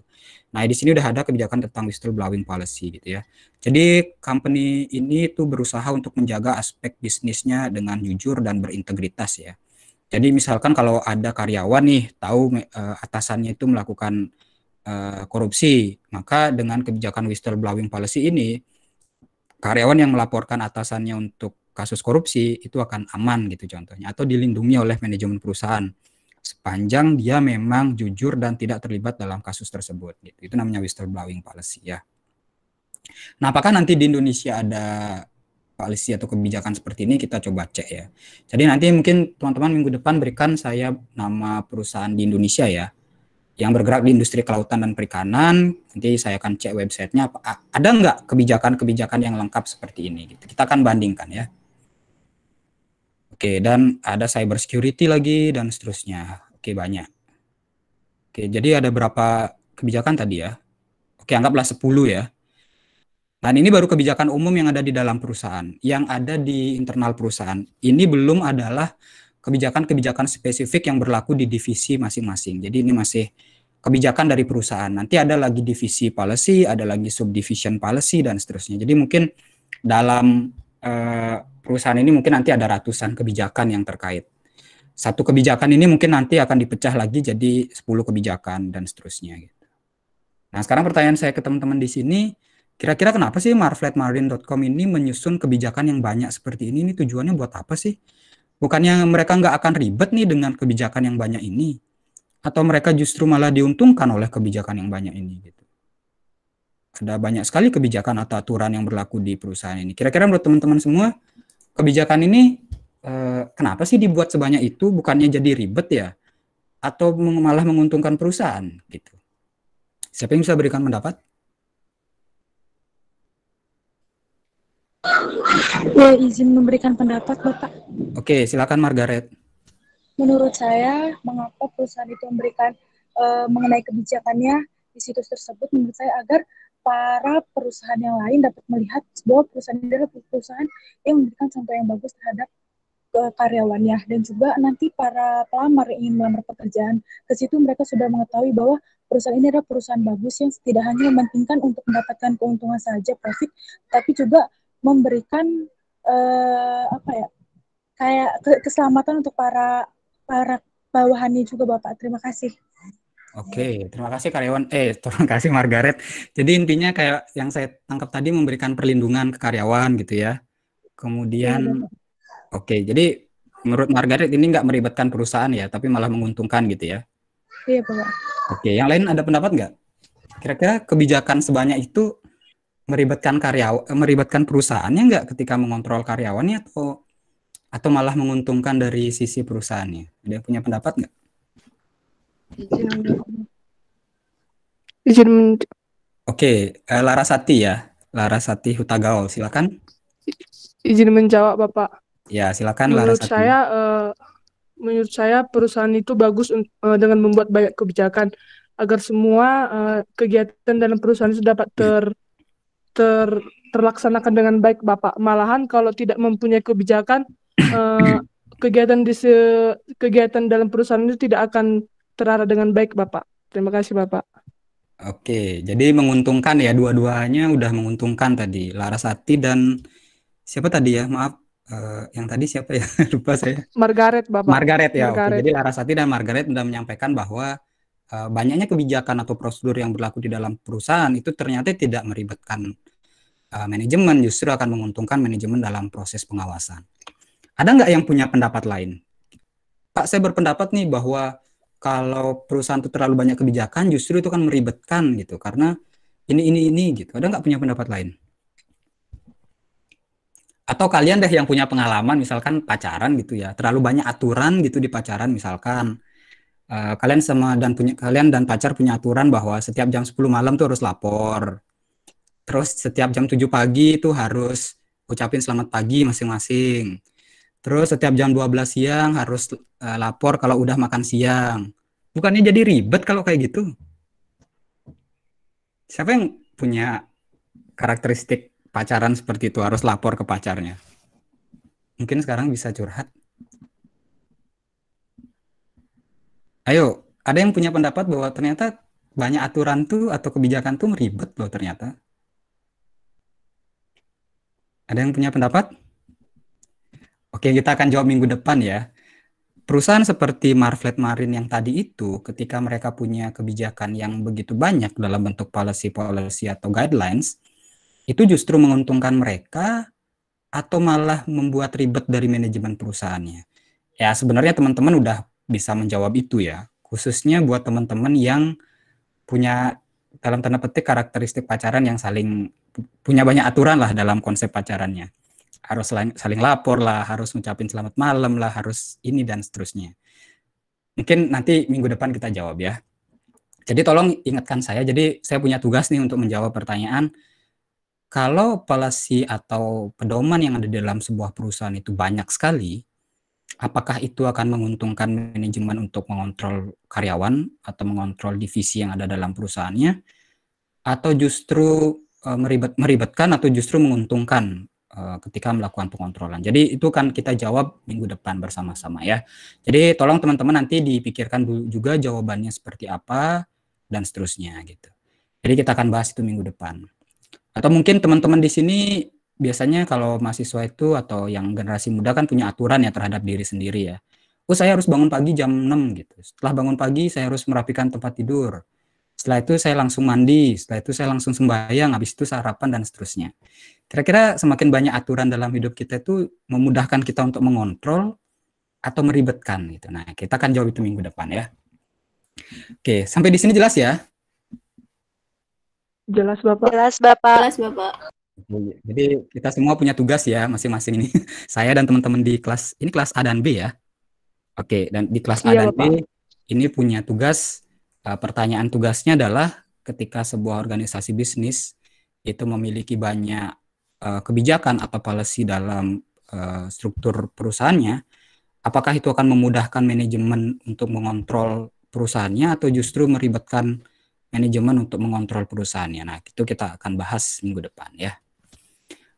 Nah, di sini udah ada kebijakan tentang whistleblowing policy gitu ya. Jadi company ini tuh berusaha untuk menjaga aspek bisnisnya dengan jujur dan berintegritas ya. Jadi misalkan kalau ada karyawan nih tahu uh, atasannya itu melakukan uh, korupsi, maka dengan kebijakan whistleblowing policy ini karyawan yang melaporkan atasannya untuk kasus korupsi itu akan aman gitu contohnya atau dilindungi oleh manajemen perusahaan sepanjang dia memang jujur dan tidak terlibat dalam kasus tersebut gitu. Itu namanya whistleblowing policy ya. Nah, apakah nanti di Indonesia ada koalisi atau kebijakan seperti ini kita coba cek ya. Jadi nanti mungkin teman-teman minggu depan berikan saya nama perusahaan di Indonesia ya yang bergerak di industri kelautan dan perikanan. Nanti saya akan cek websitenya apa ada nggak kebijakan-kebijakan yang lengkap seperti ini. Gitu. Kita akan bandingkan ya. Oke dan ada cyber security lagi dan seterusnya. Oke banyak. Oke jadi ada berapa kebijakan tadi ya. Oke anggaplah 10 ya. Dan ini baru kebijakan umum yang ada di dalam perusahaan, yang ada di internal perusahaan. Ini belum adalah kebijakan-kebijakan spesifik yang berlaku di divisi masing-masing. Jadi ini masih kebijakan dari perusahaan. Nanti ada lagi divisi policy, ada lagi subdivision policy dan seterusnya. Jadi mungkin dalam uh, perusahaan ini mungkin nanti ada ratusan kebijakan yang terkait. Satu kebijakan ini mungkin nanti akan dipecah lagi jadi 10 kebijakan dan seterusnya gitu. Nah, sekarang pertanyaan saya ke teman-teman di sini, Kira-kira kenapa sih marfletmarine.com ini menyusun kebijakan yang banyak seperti ini? Ini tujuannya buat apa sih? Bukannya mereka nggak akan ribet nih dengan kebijakan yang banyak ini? Atau mereka justru malah diuntungkan oleh kebijakan yang banyak ini? Gitu. Ada banyak sekali kebijakan atau aturan yang berlaku di perusahaan ini. Kira-kira menurut teman-teman semua, kebijakan ini eh, kenapa sih dibuat sebanyak itu? Bukannya jadi ribet ya? Atau malah menguntungkan perusahaan? Gitu. Siapa yang bisa berikan pendapat? Ya, izin memberikan pendapat, Bapak. Oke, silakan Margaret. Menurut saya, mengapa perusahaan itu memberikan e, mengenai kebijakannya di situs tersebut, menurut saya agar para perusahaan yang lain dapat melihat bahwa perusahaan ini adalah perusahaan yang memberikan contoh yang bagus terhadap eh, karyawannya dan juga nanti para pelamar yang ingin melamar pekerjaan ke situ mereka sudah mengetahui bahwa perusahaan ini adalah perusahaan bagus yang tidak hanya mementingkan untuk mendapatkan keuntungan saja profit tapi juga memberikan uh, apa ya kayak keselamatan untuk para para bawahannya juga bapak terima kasih Oke, terima kasih karyawan. Eh, terima kasih Margaret. Jadi intinya kayak yang saya tangkap tadi memberikan perlindungan ke karyawan gitu ya. Kemudian, iya. oke. jadi menurut Margaret ini nggak meribetkan perusahaan ya, tapi malah menguntungkan gitu ya. Iya, Pak. Oke, yang lain ada pendapat nggak? Kira-kira kebijakan sebanyak itu meribetkan karyawan eh, meribetkan perusahaannya nggak ketika mengontrol karyawannya atau atau malah menguntungkan dari sisi perusahaannya ada yang punya pendapat nggak izin izin oke uh, Larasati ya Larasati Hutagaul silakan izin menjawab bapak ya silakan menurut Larasati. saya uh, menurut saya perusahaan itu bagus uh, dengan membuat banyak kebijakan agar semua uh, kegiatan dalam perusahaan itu dapat iya. ter hmm ter terlaksanakan dengan baik Bapak. Malahan kalau tidak mempunyai kebijakan uh, kegiatan di se kegiatan dalam perusahaan itu tidak akan terarah dengan baik Bapak. Terima kasih Bapak. Oke, jadi menguntungkan ya dua-duanya udah menguntungkan tadi Larasati dan siapa tadi ya? Maaf, uh, yang tadi siapa ya? Lupa saya. Margaret Bapak. Margaret ya. Margaret. Oke, jadi Larasati dan Margaret sudah menyampaikan bahwa Eh, banyaknya kebijakan atau prosedur yang berlaku di dalam perusahaan itu ternyata tidak meribetkan uh, manajemen, justru akan menguntungkan manajemen dalam proses pengawasan. Ada nggak yang punya pendapat lain? Pak, saya berpendapat nih bahwa kalau perusahaan itu terlalu banyak kebijakan, justru itu kan meribetkan gitu, karena ini ini ini gitu. Ada nggak punya pendapat lain? atau kalian deh yang punya pengalaman misalkan pacaran gitu ya terlalu banyak aturan gitu di pacaran misalkan Eh, kalian sama dan punya kalian dan pacar punya aturan bahwa setiap jam 10 malam tuh harus lapor. Terus setiap jam 7 pagi itu harus ucapin selamat pagi masing-masing. Terus setiap jam 12 siang harus uh, lapor kalau udah makan siang. Bukannya jadi ribet kalau kayak gitu. Siapa yang punya karakteristik pacaran seperti itu harus lapor ke pacarnya? Mungkin sekarang bisa curhat. Ayo, ada yang punya pendapat bahwa ternyata banyak aturan tuh atau kebijakan tuh ribet loh ternyata. Ada yang punya pendapat? Oke, kita akan jawab minggu depan ya. Perusahaan seperti Marfleet Marine yang tadi itu, ketika mereka punya kebijakan yang begitu banyak dalam bentuk policy-policy atau guidelines, itu justru menguntungkan mereka atau malah membuat ribet dari manajemen perusahaannya. Ya, sebenarnya teman-teman udah bisa menjawab itu ya. Khususnya buat teman-teman yang punya dalam tanda petik karakteristik pacaran yang saling punya banyak aturan lah dalam konsep pacarannya. Harus saling lapor lah, harus ngucapin selamat malam lah, harus ini dan seterusnya. Mungkin nanti minggu depan kita jawab ya. Jadi tolong ingatkan saya, jadi saya punya tugas nih untuk menjawab pertanyaan kalau policy atau pedoman yang ada di dalam sebuah perusahaan itu banyak sekali, apakah itu akan menguntungkan manajemen untuk mengontrol karyawan atau mengontrol divisi yang ada dalam perusahaannya atau justru uh, meribet meribetkan atau justru menguntungkan uh, ketika melakukan pengontrolan. Jadi itu kan kita jawab minggu depan bersama-sama ya. Jadi tolong teman-teman nanti dipikirkan juga jawabannya seperti apa dan seterusnya gitu. Jadi kita akan bahas itu minggu depan. Atau mungkin teman-teman di sini biasanya kalau mahasiswa itu atau yang generasi muda kan punya aturan ya terhadap diri sendiri ya. Oh saya harus bangun pagi jam 6 gitu. Setelah bangun pagi saya harus merapikan tempat tidur. Setelah itu saya langsung mandi, setelah itu saya langsung sembahyang, habis itu sarapan dan seterusnya. Kira-kira semakin banyak aturan dalam hidup kita itu memudahkan kita untuk mengontrol atau meribetkan gitu. Nah, kita akan jawab itu minggu depan ya. Oke, sampai di sini jelas ya? Jelas Bapak. Jelas Bapak. Jelas Bapak. Oh iya, jadi kita semua punya tugas ya masing-masing ini. Saya dan teman-teman di kelas ini kelas A dan B ya. Oke, dan di kelas iya, A dan Bapak. B ini punya tugas eh, pertanyaan tugasnya adalah ketika sebuah organisasi bisnis itu memiliki banyak eh, kebijakan atau policy dalam eh, struktur perusahaannya, apakah itu akan memudahkan manajemen untuk mengontrol perusahaannya atau justru meribetkan manajemen untuk mengontrol perusahaannya. Nah, itu kita akan bahas minggu depan ya.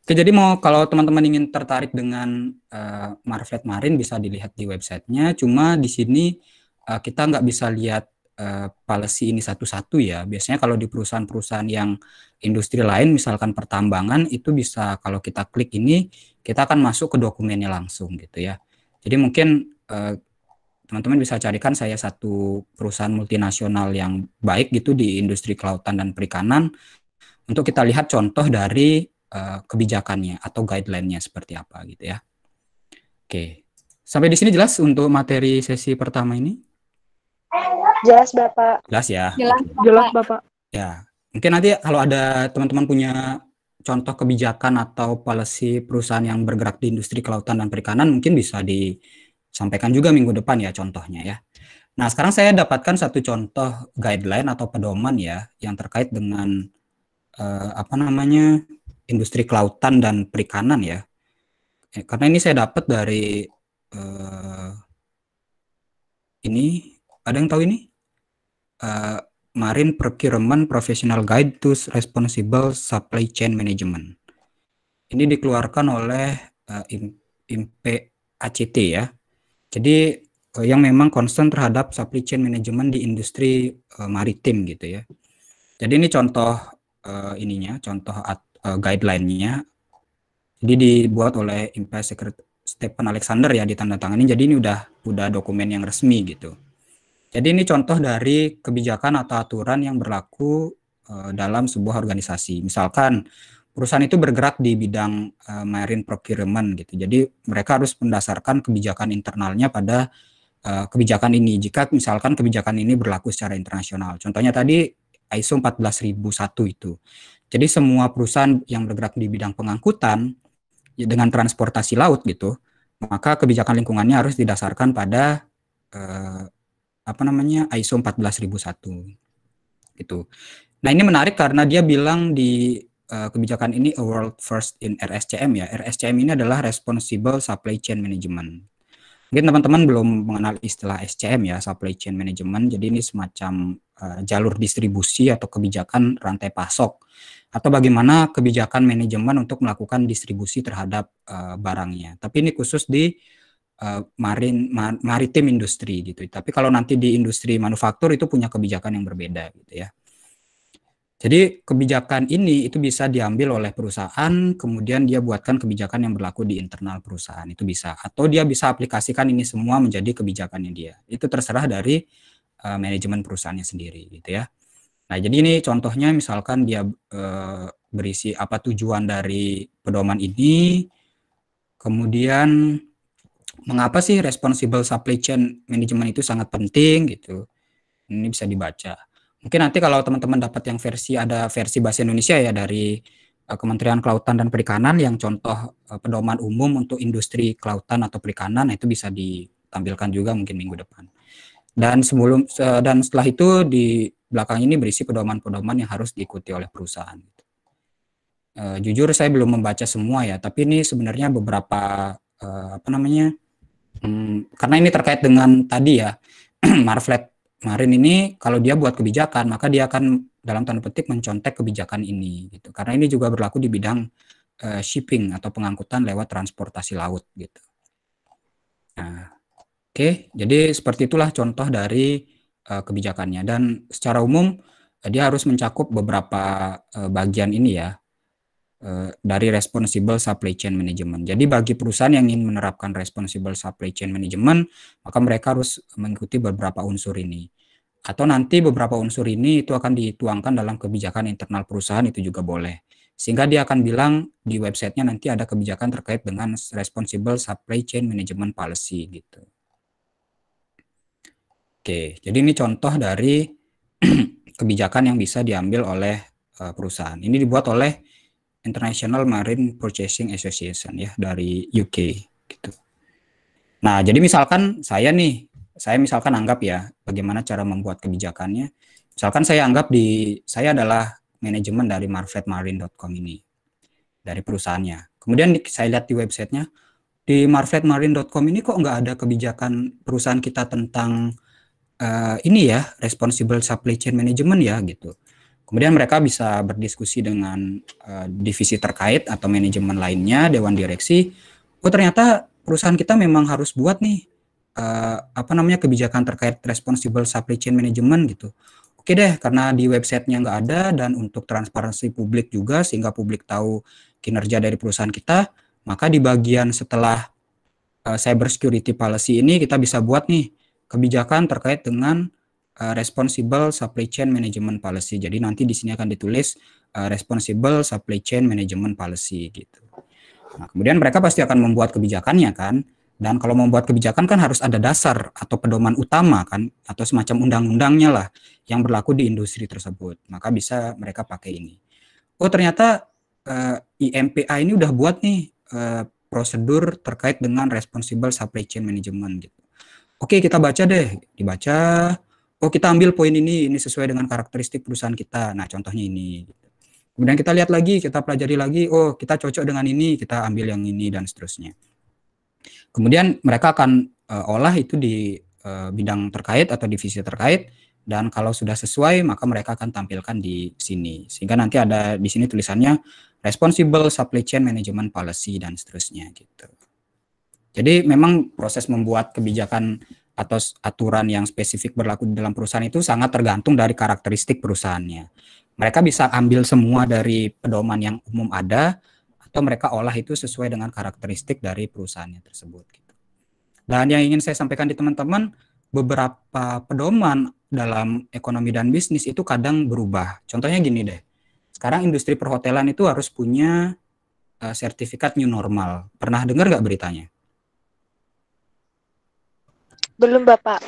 Oke, jadi mau kalau teman-teman ingin tertarik dengan uh, eh, Marfet Marin bisa dilihat di websitenya. Cuma di sini uh, kita nggak bisa lihat uh, policy ini satu-satu ya. Biasanya kalau di perusahaan-perusahaan yang industri lain, misalkan pertambangan, itu bisa kalau kita klik ini, kita akan masuk ke dokumennya langsung gitu ya. Jadi mungkin teman teman-teman bisa carikan saya satu perusahaan multinasional yang baik gitu di industri kelautan dan perikanan untuk kita lihat contoh dari Eh, kebijakannya atau guideline-nya seperti apa gitu ya. Oke. Sampai di sini jelas untuk materi sesi pertama ini? Jelas, Bapak. Jelas ya. Jelas, Bapak. Jelas, Bapak. Ya. Mungkin nanti kalau ada teman-teman punya contoh kebijakan atau policy perusahaan yang bergerak di industri kelautan dan perikanan mungkin bisa disampaikan juga minggu depan ya contohnya ya. Nah, sekarang saya dapatkan satu contoh guideline atau pedoman ya yang terkait dengan uh, apa namanya industri kelautan dan perikanan ya. Eh, karena ini saya dapat dari uh, ini ada yang tahu ini? Uh, Marine Procurement Professional Guide to Responsible Supply Chain Management. Ini dikeluarkan oleh uh, IMPACT ya. Jadi uh, yang memang concern terhadap supply chain management di industri uh, maritim gitu ya. Jadi ini contoh uh, ininya, contoh at uh, guideline-nya. Jadi dibuat oleh Impress Secret Stephen Alexander ya ditandatangani. Jadi ini udah udah dokumen yang resmi gitu. Jadi ini contoh dari kebijakan atau aturan yang berlaku uh, dalam sebuah organisasi. Misalkan perusahaan itu bergerak di bidang uh, marine procurement gitu. Jadi mereka harus mendasarkan kebijakan internalnya pada uh, kebijakan ini. Jika misalkan kebijakan ini berlaku secara internasional. Contohnya tadi ISO 14001 itu. Jadi semua perusahaan yang bergerak di bidang pengangkutan ya, dengan transportasi laut gitu, maka kebijakan lingkungannya harus didasarkan pada eh, apa namanya ISO 14001 gitu. Nah ini menarik karena dia bilang di eh, kebijakan ini a world first in RSCM ya. RSCM ini adalah responsible supply chain management. Mungkin teman-teman belum mengenal istilah SCM ya, Supply Chain Management. Jadi ini semacam uh, jalur distribusi atau kebijakan rantai pasok atau bagaimana kebijakan manajemen untuk melakukan distribusi terhadap uh, barangnya. Tapi ini khusus di uh, marin mar, maritim industri gitu. Tapi kalau nanti di industri manufaktur itu punya kebijakan yang berbeda gitu ya. Jadi kebijakan ini itu bisa diambil oleh perusahaan, kemudian dia buatkan kebijakan yang berlaku di internal perusahaan itu bisa, atau dia bisa aplikasikan ini semua menjadi kebijakan yang dia. Itu terserah dari uh, manajemen perusahaannya sendiri, gitu ya. Nah, jadi ini contohnya misalkan dia uh, berisi apa tujuan dari pedoman ini, kemudian mengapa sih responsible supply chain management itu sangat penting gitu. Ini bisa dibaca. Mungkin nanti kalau teman-teman dapat yang versi ada versi bahasa Indonesia ya dari uh, Kementerian Kelautan dan Perikanan yang contoh uh, pedoman umum untuk industri kelautan atau perikanan itu bisa ditampilkan juga mungkin minggu depan. Dan sebelum uh, dan setelah itu di belakang ini berisi pedoman-pedoman yang harus diikuti oleh perusahaan. Uh, jujur saya belum membaca semua ya, tapi ini sebenarnya beberapa uh, apa namanya? Hmm, karena ini terkait dengan tadi ya, Marflet kemarin ini kalau dia buat kebijakan maka dia akan dalam tanda petik mencontek kebijakan ini gitu karena ini juga berlaku di bidang uh, shipping atau pengangkutan lewat transportasi laut gitu nah oke okay. jadi seperti itulah contoh dari uh, kebijakannya dan secara umum uh, dia harus mencakup beberapa uh, bagian ini ya Eh, dari responsible supply chain management. Jadi bagi perusahaan yang ingin menerapkan responsible supply chain management, maka mereka harus mengikuti beberapa unsur ini. Atau nanti beberapa unsur ini itu akan dituangkan dalam kebijakan internal perusahaan itu juga boleh. Sehingga dia akan bilang di websitenya nanti ada kebijakan terkait dengan responsible supply chain management policy gitu. Oke, jadi ini contoh dari kebijakan yang bisa diambil oleh eh, perusahaan. Ini dibuat oleh International Marine Purchasing Association ya dari UK gitu. Nah, jadi misalkan saya nih, saya misalkan anggap ya bagaimana cara membuat kebijakannya. Misalkan saya anggap di saya adalah manajemen dari marfletmarine.com ini dari perusahaannya. Kemudian saya lihat di websitenya di marfletmarine.com ini kok nggak ada kebijakan perusahaan kita tentang uh, ini ya responsible supply chain management ya gitu. Kemudian mereka bisa berdiskusi dengan uh, divisi terkait atau manajemen lainnya, dewan direksi. Oh ternyata perusahaan kita memang harus buat nih uh, apa namanya kebijakan terkait responsible supply chain management gitu. Oke deh, karena di websitenya nggak ada dan untuk transparansi publik juga sehingga publik tahu kinerja dari perusahaan kita, maka di bagian setelah uh, cyber security policy ini kita bisa buat nih kebijakan terkait dengan Eh, responsible supply chain management policy. Jadi nanti di sini akan ditulis uh, responsible supply chain management policy gitu. Nah, kemudian mereka pasti akan membuat kebijakannya kan. Dan kalau membuat kebijakan kan harus ada dasar atau pedoman utama kan atau semacam undang-undangnya lah yang berlaku di industri tersebut. Maka bisa mereka pakai ini. Oh ternyata uh, eh, IMPA ini udah buat nih uh, prosedur terkait dengan responsible supply chain management gitu. Oke kita baca deh, dibaca oh kita ambil poin ini ini sesuai dengan karakteristik perusahaan kita nah contohnya ini kemudian kita lihat lagi kita pelajari lagi oh kita cocok dengan ini kita ambil yang ini dan seterusnya kemudian mereka akan uh, olah itu di uh, bidang terkait atau divisi terkait dan kalau sudah sesuai maka mereka akan tampilkan di sini sehingga nanti ada di sini tulisannya responsible supply chain management policy dan seterusnya gitu. Jadi memang proses membuat kebijakan atau aturan yang spesifik berlaku di dalam perusahaan itu sangat tergantung dari karakteristik perusahaannya. Mereka bisa ambil semua dari pedoman yang umum ada atau mereka olah itu sesuai dengan karakteristik dari perusahaannya tersebut gitu. Dan yang ingin saya sampaikan di teman-teman, beberapa pedoman dalam ekonomi dan bisnis itu kadang berubah. Contohnya gini deh. Sekarang industri perhotelan itu harus punya eh, sertifikat new normal. Pernah dengar nggak beritanya? Belum Bapak.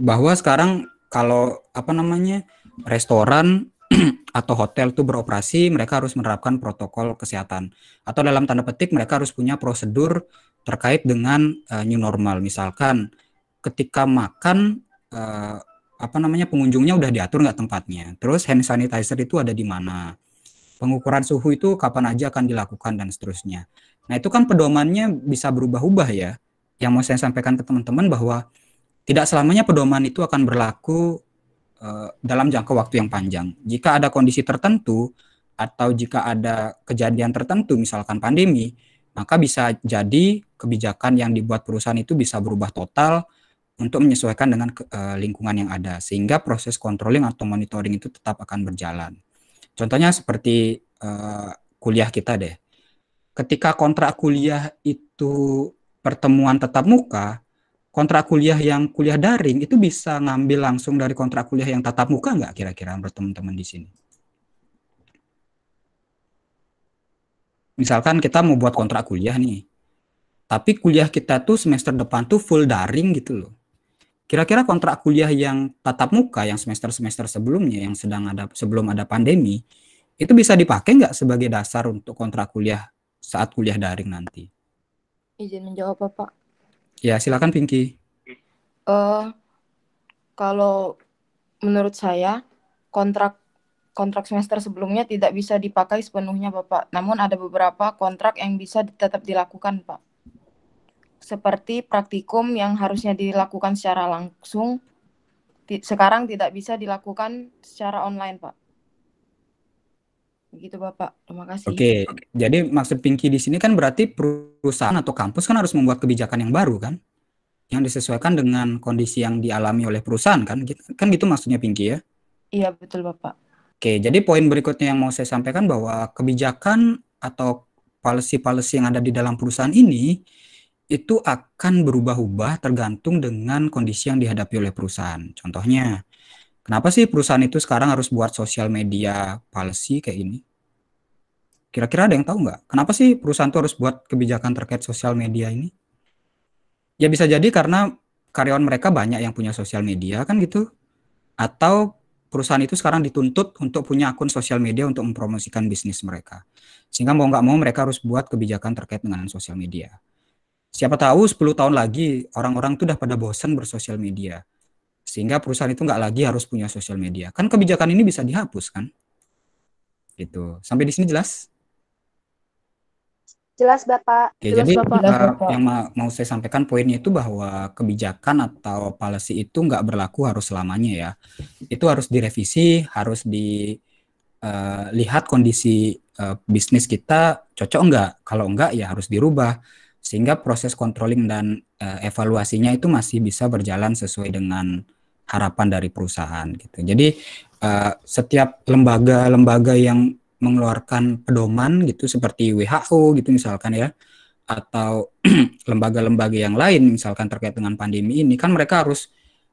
Bahwa sekarang kalau apa namanya restoran atau hotel itu beroperasi, mereka harus menerapkan protokol kesehatan. Atau dalam tanda petik mereka harus punya prosedur terkait dengan uh, new normal. Misalkan ketika makan uh, apa namanya pengunjungnya udah diatur nggak tempatnya. Terus hand sanitizer itu ada di mana? Pengukuran suhu itu kapan aja akan dilakukan dan seterusnya. Nah, itu kan pedomannya bisa berubah-ubah ya yang mau saya sampaikan ke teman-teman bahwa tidak selamanya pedoman itu akan berlaku uh, dalam jangka waktu yang panjang. Jika ada kondisi tertentu atau jika ada kejadian tertentu misalkan pandemi, maka bisa jadi kebijakan yang dibuat perusahaan itu bisa berubah total untuk menyesuaikan dengan uh, lingkungan yang ada sehingga proses controlling atau monitoring itu tetap akan berjalan. Contohnya seperti uh, kuliah kita deh. Ketika kontrak kuliah itu pertemuan tetap muka, kontrak kuliah yang kuliah daring itu bisa ngambil langsung dari kontrak kuliah yang tetap muka nggak kira-kira menurut teman-teman di sini? Misalkan kita mau buat kontrak kuliah nih, tapi kuliah kita tuh semester depan tuh full daring gitu loh. Kira-kira kontrak kuliah yang tatap muka yang semester-semester sebelumnya yang sedang ada sebelum ada pandemi itu bisa dipakai nggak sebagai dasar untuk kontrak kuliah saat kuliah daring nanti? izin menjawab Bapak. Ya, silakan Pinky. Uh, kalau menurut saya kontrak kontrak semester sebelumnya tidak bisa dipakai sepenuhnya Bapak. Namun ada beberapa kontrak yang bisa tetap dilakukan Pak. Seperti praktikum yang harusnya dilakukan secara langsung, sekarang tidak bisa dilakukan secara online Pak. Begitu Bapak. Terima kasih. Oke. Okay. Jadi maksud Pinky di sini kan berarti perusahaan atau kampus kan harus membuat kebijakan yang baru kan? Yang disesuaikan dengan kondisi yang dialami oleh perusahaan kan? Gitu, kan gitu maksudnya Pinky ya? Iya, betul Bapak. Oke, jadi poin berikutnya yang mau saya sampaikan bahwa kebijakan atau policy-policy yang ada di dalam perusahaan ini itu akan berubah-ubah tergantung dengan kondisi yang dihadapi oleh perusahaan. Contohnya, Kenapa sih perusahaan itu sekarang harus buat sosial media policy kayak gini? Kira-kira ada yang tahu nggak? Kenapa sih perusahaan itu harus buat kebijakan terkait sosial media ini? Ya bisa jadi karena karyawan mereka banyak yang punya sosial media kan gitu. Atau perusahaan itu sekarang dituntut untuk punya akun sosial media untuk mempromosikan bisnis mereka. Sehingga mau nggak mau mereka harus buat kebijakan terkait dengan sosial media. Siapa tahu 10 tahun lagi orang-orang itu udah pada bosan bersosial media sehingga perusahaan itu nggak lagi harus punya sosial media. Kan kebijakan ini bisa dihapus kan? Itu. Sampai di sini jelas? Jelas Bapak. Oke, jelas, jadi Bapak. Eh, yang mau saya sampaikan poinnya itu bahwa kebijakan atau policy itu nggak berlaku harus selamanya ya. Itu harus direvisi, harus dilihat eh, uh, kondisi uh, bisnis kita cocok nggak. Kalau nggak ya harus dirubah sehingga proses controlling dan uh, evaluasinya itu masih bisa berjalan sesuai dengan harapan dari perusahaan gitu. Jadi uh, setiap lembaga-lembaga yang mengeluarkan pedoman gitu seperti WHO gitu misalkan ya atau lembaga-lembaga yang lain misalkan terkait dengan pandemi ini kan mereka harus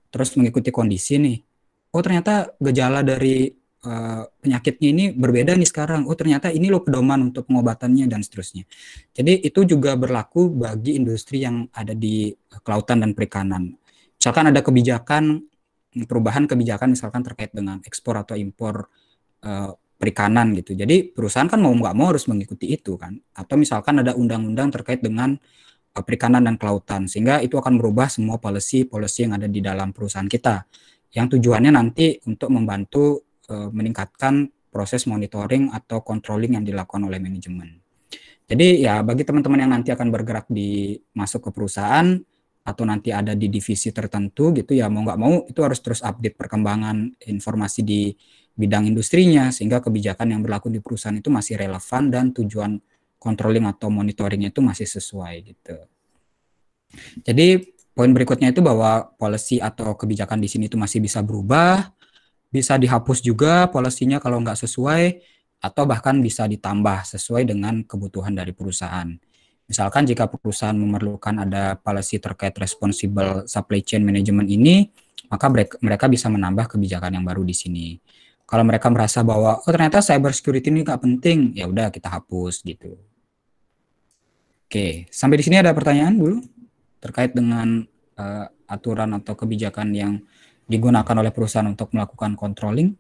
terus mengikuti kondisi nih. Oh ternyata gejala dari uh, penyakitnya ini berbeda nih sekarang. Oh ternyata ini loh pedoman untuk pengobatannya dan seterusnya. Jadi itu juga berlaku bagi industri yang ada di kelautan dan perikanan. Misalkan ada kebijakan perubahan kebijakan misalkan terkait dengan ekspor atau impor uh, perikanan gitu. Jadi perusahaan kan mau nggak mau harus mengikuti itu kan. Atau misalkan ada undang-undang terkait dengan uh, perikanan dan kelautan sehingga itu akan merubah semua policy-policy yang ada di dalam perusahaan kita. Yang tujuannya nanti untuk membantu uh, meningkatkan proses monitoring atau controlling yang dilakukan oleh manajemen. Jadi ya bagi teman-teman yang nanti akan bergerak di masuk ke perusahaan atau nanti ada di divisi tertentu gitu ya mau nggak mau itu harus terus update perkembangan informasi di bidang industrinya sehingga kebijakan yang berlaku di perusahaan itu masih relevan dan tujuan controlling atau monitoringnya itu masih sesuai gitu. Jadi poin berikutnya itu bahwa policy atau kebijakan di sini itu masih bisa berubah, bisa dihapus juga polisinya kalau nggak sesuai atau bahkan bisa ditambah sesuai dengan kebutuhan dari perusahaan. Misalkan jika perusahaan memerlukan ada policy terkait responsible supply chain management ini, maka mereka bisa menambah kebijakan yang baru di sini. Kalau mereka merasa bahwa oh ternyata cyber security ini nggak penting, ya udah kita hapus gitu. Oke, sampai di sini ada pertanyaan dulu terkait dengan uh, aturan atau kebijakan yang digunakan oleh perusahaan untuk melakukan controlling.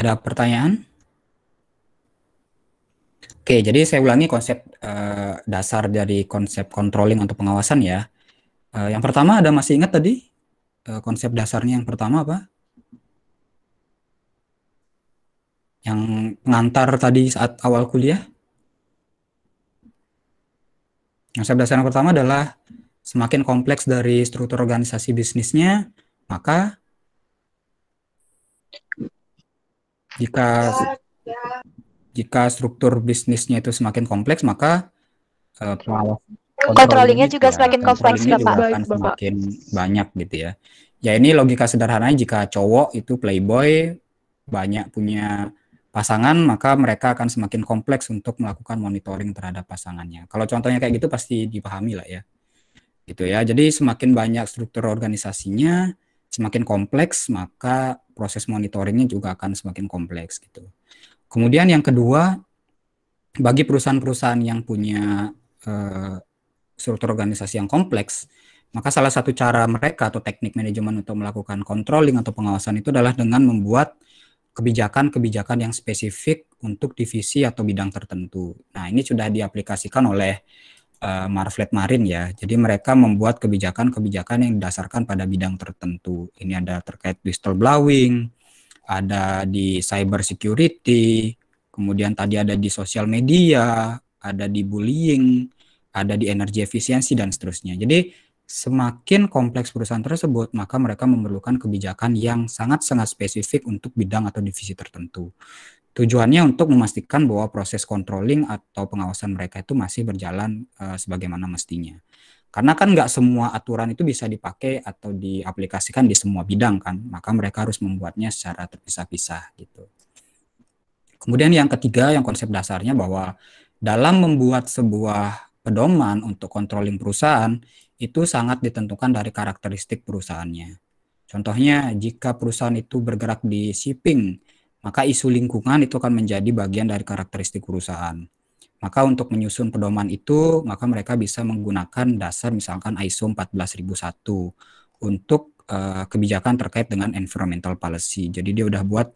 Ada pertanyaan? Oke, jadi saya ulangi konsep uh, dasar dari konsep controlling untuk pengawasan ya. Uh, yang pertama ada masih ingat tadi uh, konsep dasarnya yang pertama apa? Yang pengantar tadi saat awal kuliah. Konsep dasar yang pertama adalah semakin kompleks dari struktur organisasi bisnisnya, maka jika ya, ya jika struktur bisnisnya itu semakin kompleks maka uh, controllingnya juga ya, semakin kompleks juga Bapak. akan semakin banyak gitu ya ya ini logika sederhananya jika cowok itu playboy banyak punya pasangan maka mereka akan semakin kompleks untuk melakukan monitoring terhadap pasangannya kalau contohnya kayak gitu pasti dipahami lah ya gitu ya jadi semakin banyak struktur organisasinya semakin kompleks maka proses monitoringnya juga akan semakin kompleks gitu Kemudian yang kedua, bagi perusahaan-perusahaan yang punya uh, struktur organisasi yang kompleks, maka salah satu cara mereka atau teknik manajemen untuk melakukan controlling atau pengawasan itu adalah dengan membuat kebijakan-kebijakan yang spesifik untuk divisi atau bidang tertentu. Nah, ini sudah diaplikasikan oleh uh, eh, Marflet Marin ya. Jadi mereka membuat kebijakan-kebijakan yang didasarkan pada bidang tertentu. Ini ada terkait whistleblowing, ada di cyber security, kemudian tadi ada di sosial media, ada di bullying, ada di energi efisiensi dan seterusnya. Jadi semakin kompleks perusahaan tersebut, maka mereka memerlukan kebijakan yang sangat-sangat spesifik untuk bidang atau divisi tertentu. Tujuannya untuk memastikan bahwa proses controlling atau pengawasan mereka itu masih berjalan uh, sebagaimana mestinya. Karena kan nggak semua aturan itu bisa dipakai atau diaplikasikan di semua bidang kan, maka mereka harus membuatnya secara terpisah-pisah gitu. Kemudian yang ketiga, yang konsep dasarnya bahwa dalam membuat sebuah pedoman untuk controlling perusahaan itu sangat ditentukan dari karakteristik perusahaannya. Contohnya, jika perusahaan itu bergerak di shipping, maka isu lingkungan itu akan menjadi bagian dari karakteristik perusahaan. Maka untuk menyusun pedoman itu, maka mereka bisa menggunakan dasar misalkan ISO 14001 untuk uh, kebijakan terkait dengan environmental policy. Jadi dia udah buat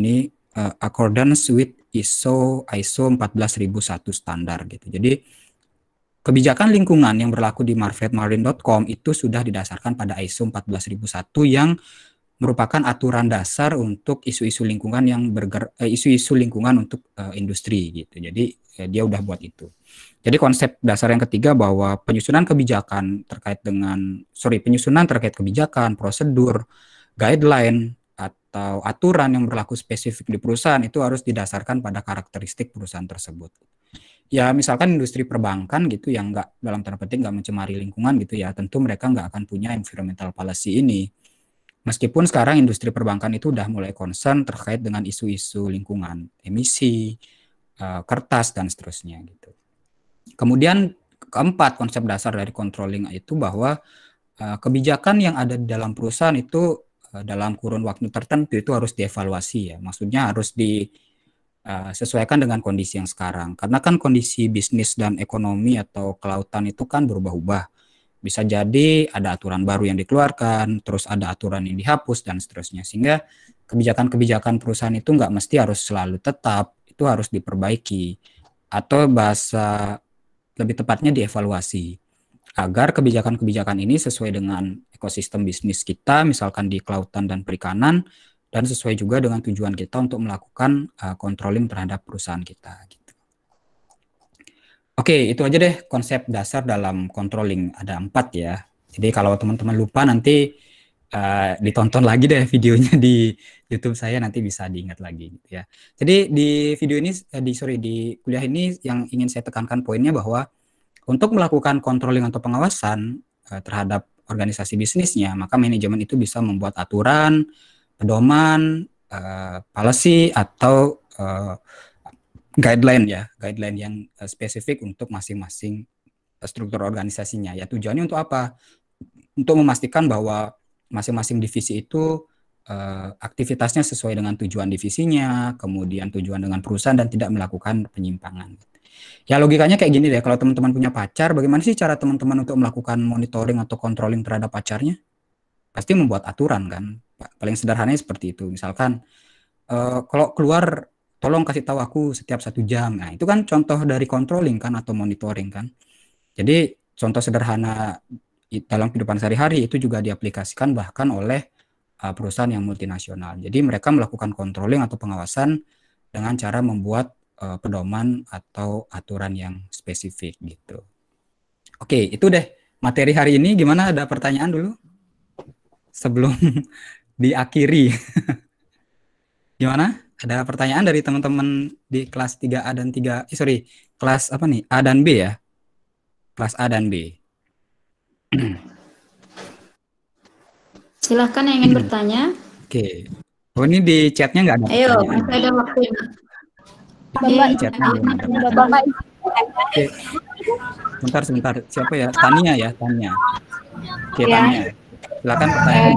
ini uh, accordance with ISO ISO 14001 standar gitu. Jadi kebijakan lingkungan yang berlaku di marvetmarine.com itu sudah didasarkan pada ISO 14001 yang merupakan aturan dasar untuk isu-isu lingkungan yang berger eh, isu-isu lingkungan untuk uh, industri gitu. Jadi eh, dia udah buat itu. Jadi konsep dasar yang ketiga bahwa penyusunan kebijakan terkait dengan sorry penyusunan terkait kebijakan, prosedur, guideline atau aturan yang berlaku spesifik di perusahaan itu harus didasarkan pada karakteristik perusahaan tersebut. Ya misalkan industri perbankan gitu yang nggak dalam tanda petik nggak mencemari lingkungan gitu ya tentu mereka nggak akan punya environmental policy ini Meskipun sekarang industri perbankan itu sudah mulai concern terkait dengan isu-isu lingkungan, emisi, eh, kertas dan seterusnya gitu. Kemudian keempat konsep dasar dari controlling itu bahwa eh, kebijakan yang ada di dalam perusahaan itu eh, dalam kurun waktu tertentu itu harus dievaluasi ya. Maksudnya harus disesuaikan dengan kondisi yang sekarang. Karena kan kondisi bisnis dan ekonomi atau kelautan itu kan berubah-ubah. Bisa jadi ada aturan baru yang dikeluarkan, terus ada aturan yang dihapus dan seterusnya. Sehingga kebijakan-kebijakan perusahaan itu nggak mesti harus selalu tetap, itu harus diperbaiki atau bahasa lebih tepatnya dievaluasi agar kebijakan-kebijakan ini sesuai dengan ekosistem bisnis kita, misalkan di kelautan dan perikanan, dan sesuai juga dengan tujuan kita untuk melakukan uh, controlling terhadap perusahaan kita. Oke, itu aja deh konsep dasar dalam controlling. Ada empat ya. Jadi kalau teman-teman lupa nanti uh, ditonton lagi deh videonya di YouTube saya nanti bisa diingat lagi gitu ya. Jadi di video ini eh, di sorry di kuliah ini yang ingin saya tekankan poinnya bahwa untuk melakukan controlling atau pengawasan uh, terhadap organisasi bisnisnya, maka manajemen itu bisa membuat aturan, pedoman, uh, policy atau uh, guideline ya, guideline yang eh, spesifik untuk masing-masing eh, struktur organisasinya. Ya tujuannya untuk apa? Untuk memastikan bahwa masing-masing divisi itu uh, aktivitasnya sesuai dengan tujuan divisinya, kemudian tujuan dengan perusahaan dan tidak melakukan penyimpangan. Ya logikanya kayak gini deh, kalau teman-teman punya pacar, bagaimana sih cara teman-teman untuk melakukan monitoring atau controlling terhadap pacarnya? Pasti membuat aturan kan, paling sederhananya seperti itu. Misalkan uh, kalau keluar tolong kasih tahu aku setiap satu jam. Nah, itu kan contoh dari controlling kan atau monitoring kan. Jadi contoh sederhana dalam kehidupan sehari-hari itu juga diaplikasikan bahkan oleh uh, perusahaan yang multinasional. Jadi mereka melakukan controlling atau pengawasan dengan cara membuat uh, pedoman atau aturan yang spesifik gitu. Oke, itu deh materi hari ini. Gimana ada pertanyaan dulu? Sebelum diakhiri. Gimana? ada pertanyaan dari teman-teman di kelas 3A dan 3 eh, sorry, kelas apa nih? A dan B ya. Kelas A dan B. Silahkan yang ingin hmm. bertanya. Oke. Okay. Oh ini di chatnya nggak ada. Ayo, masih ada waktu. Ya. Bapak, chatnya Sebentar, sebentar. Siapa ya? Tania ya, Tania. Oke, okay, ya. Tania. Silakan pertanyaan.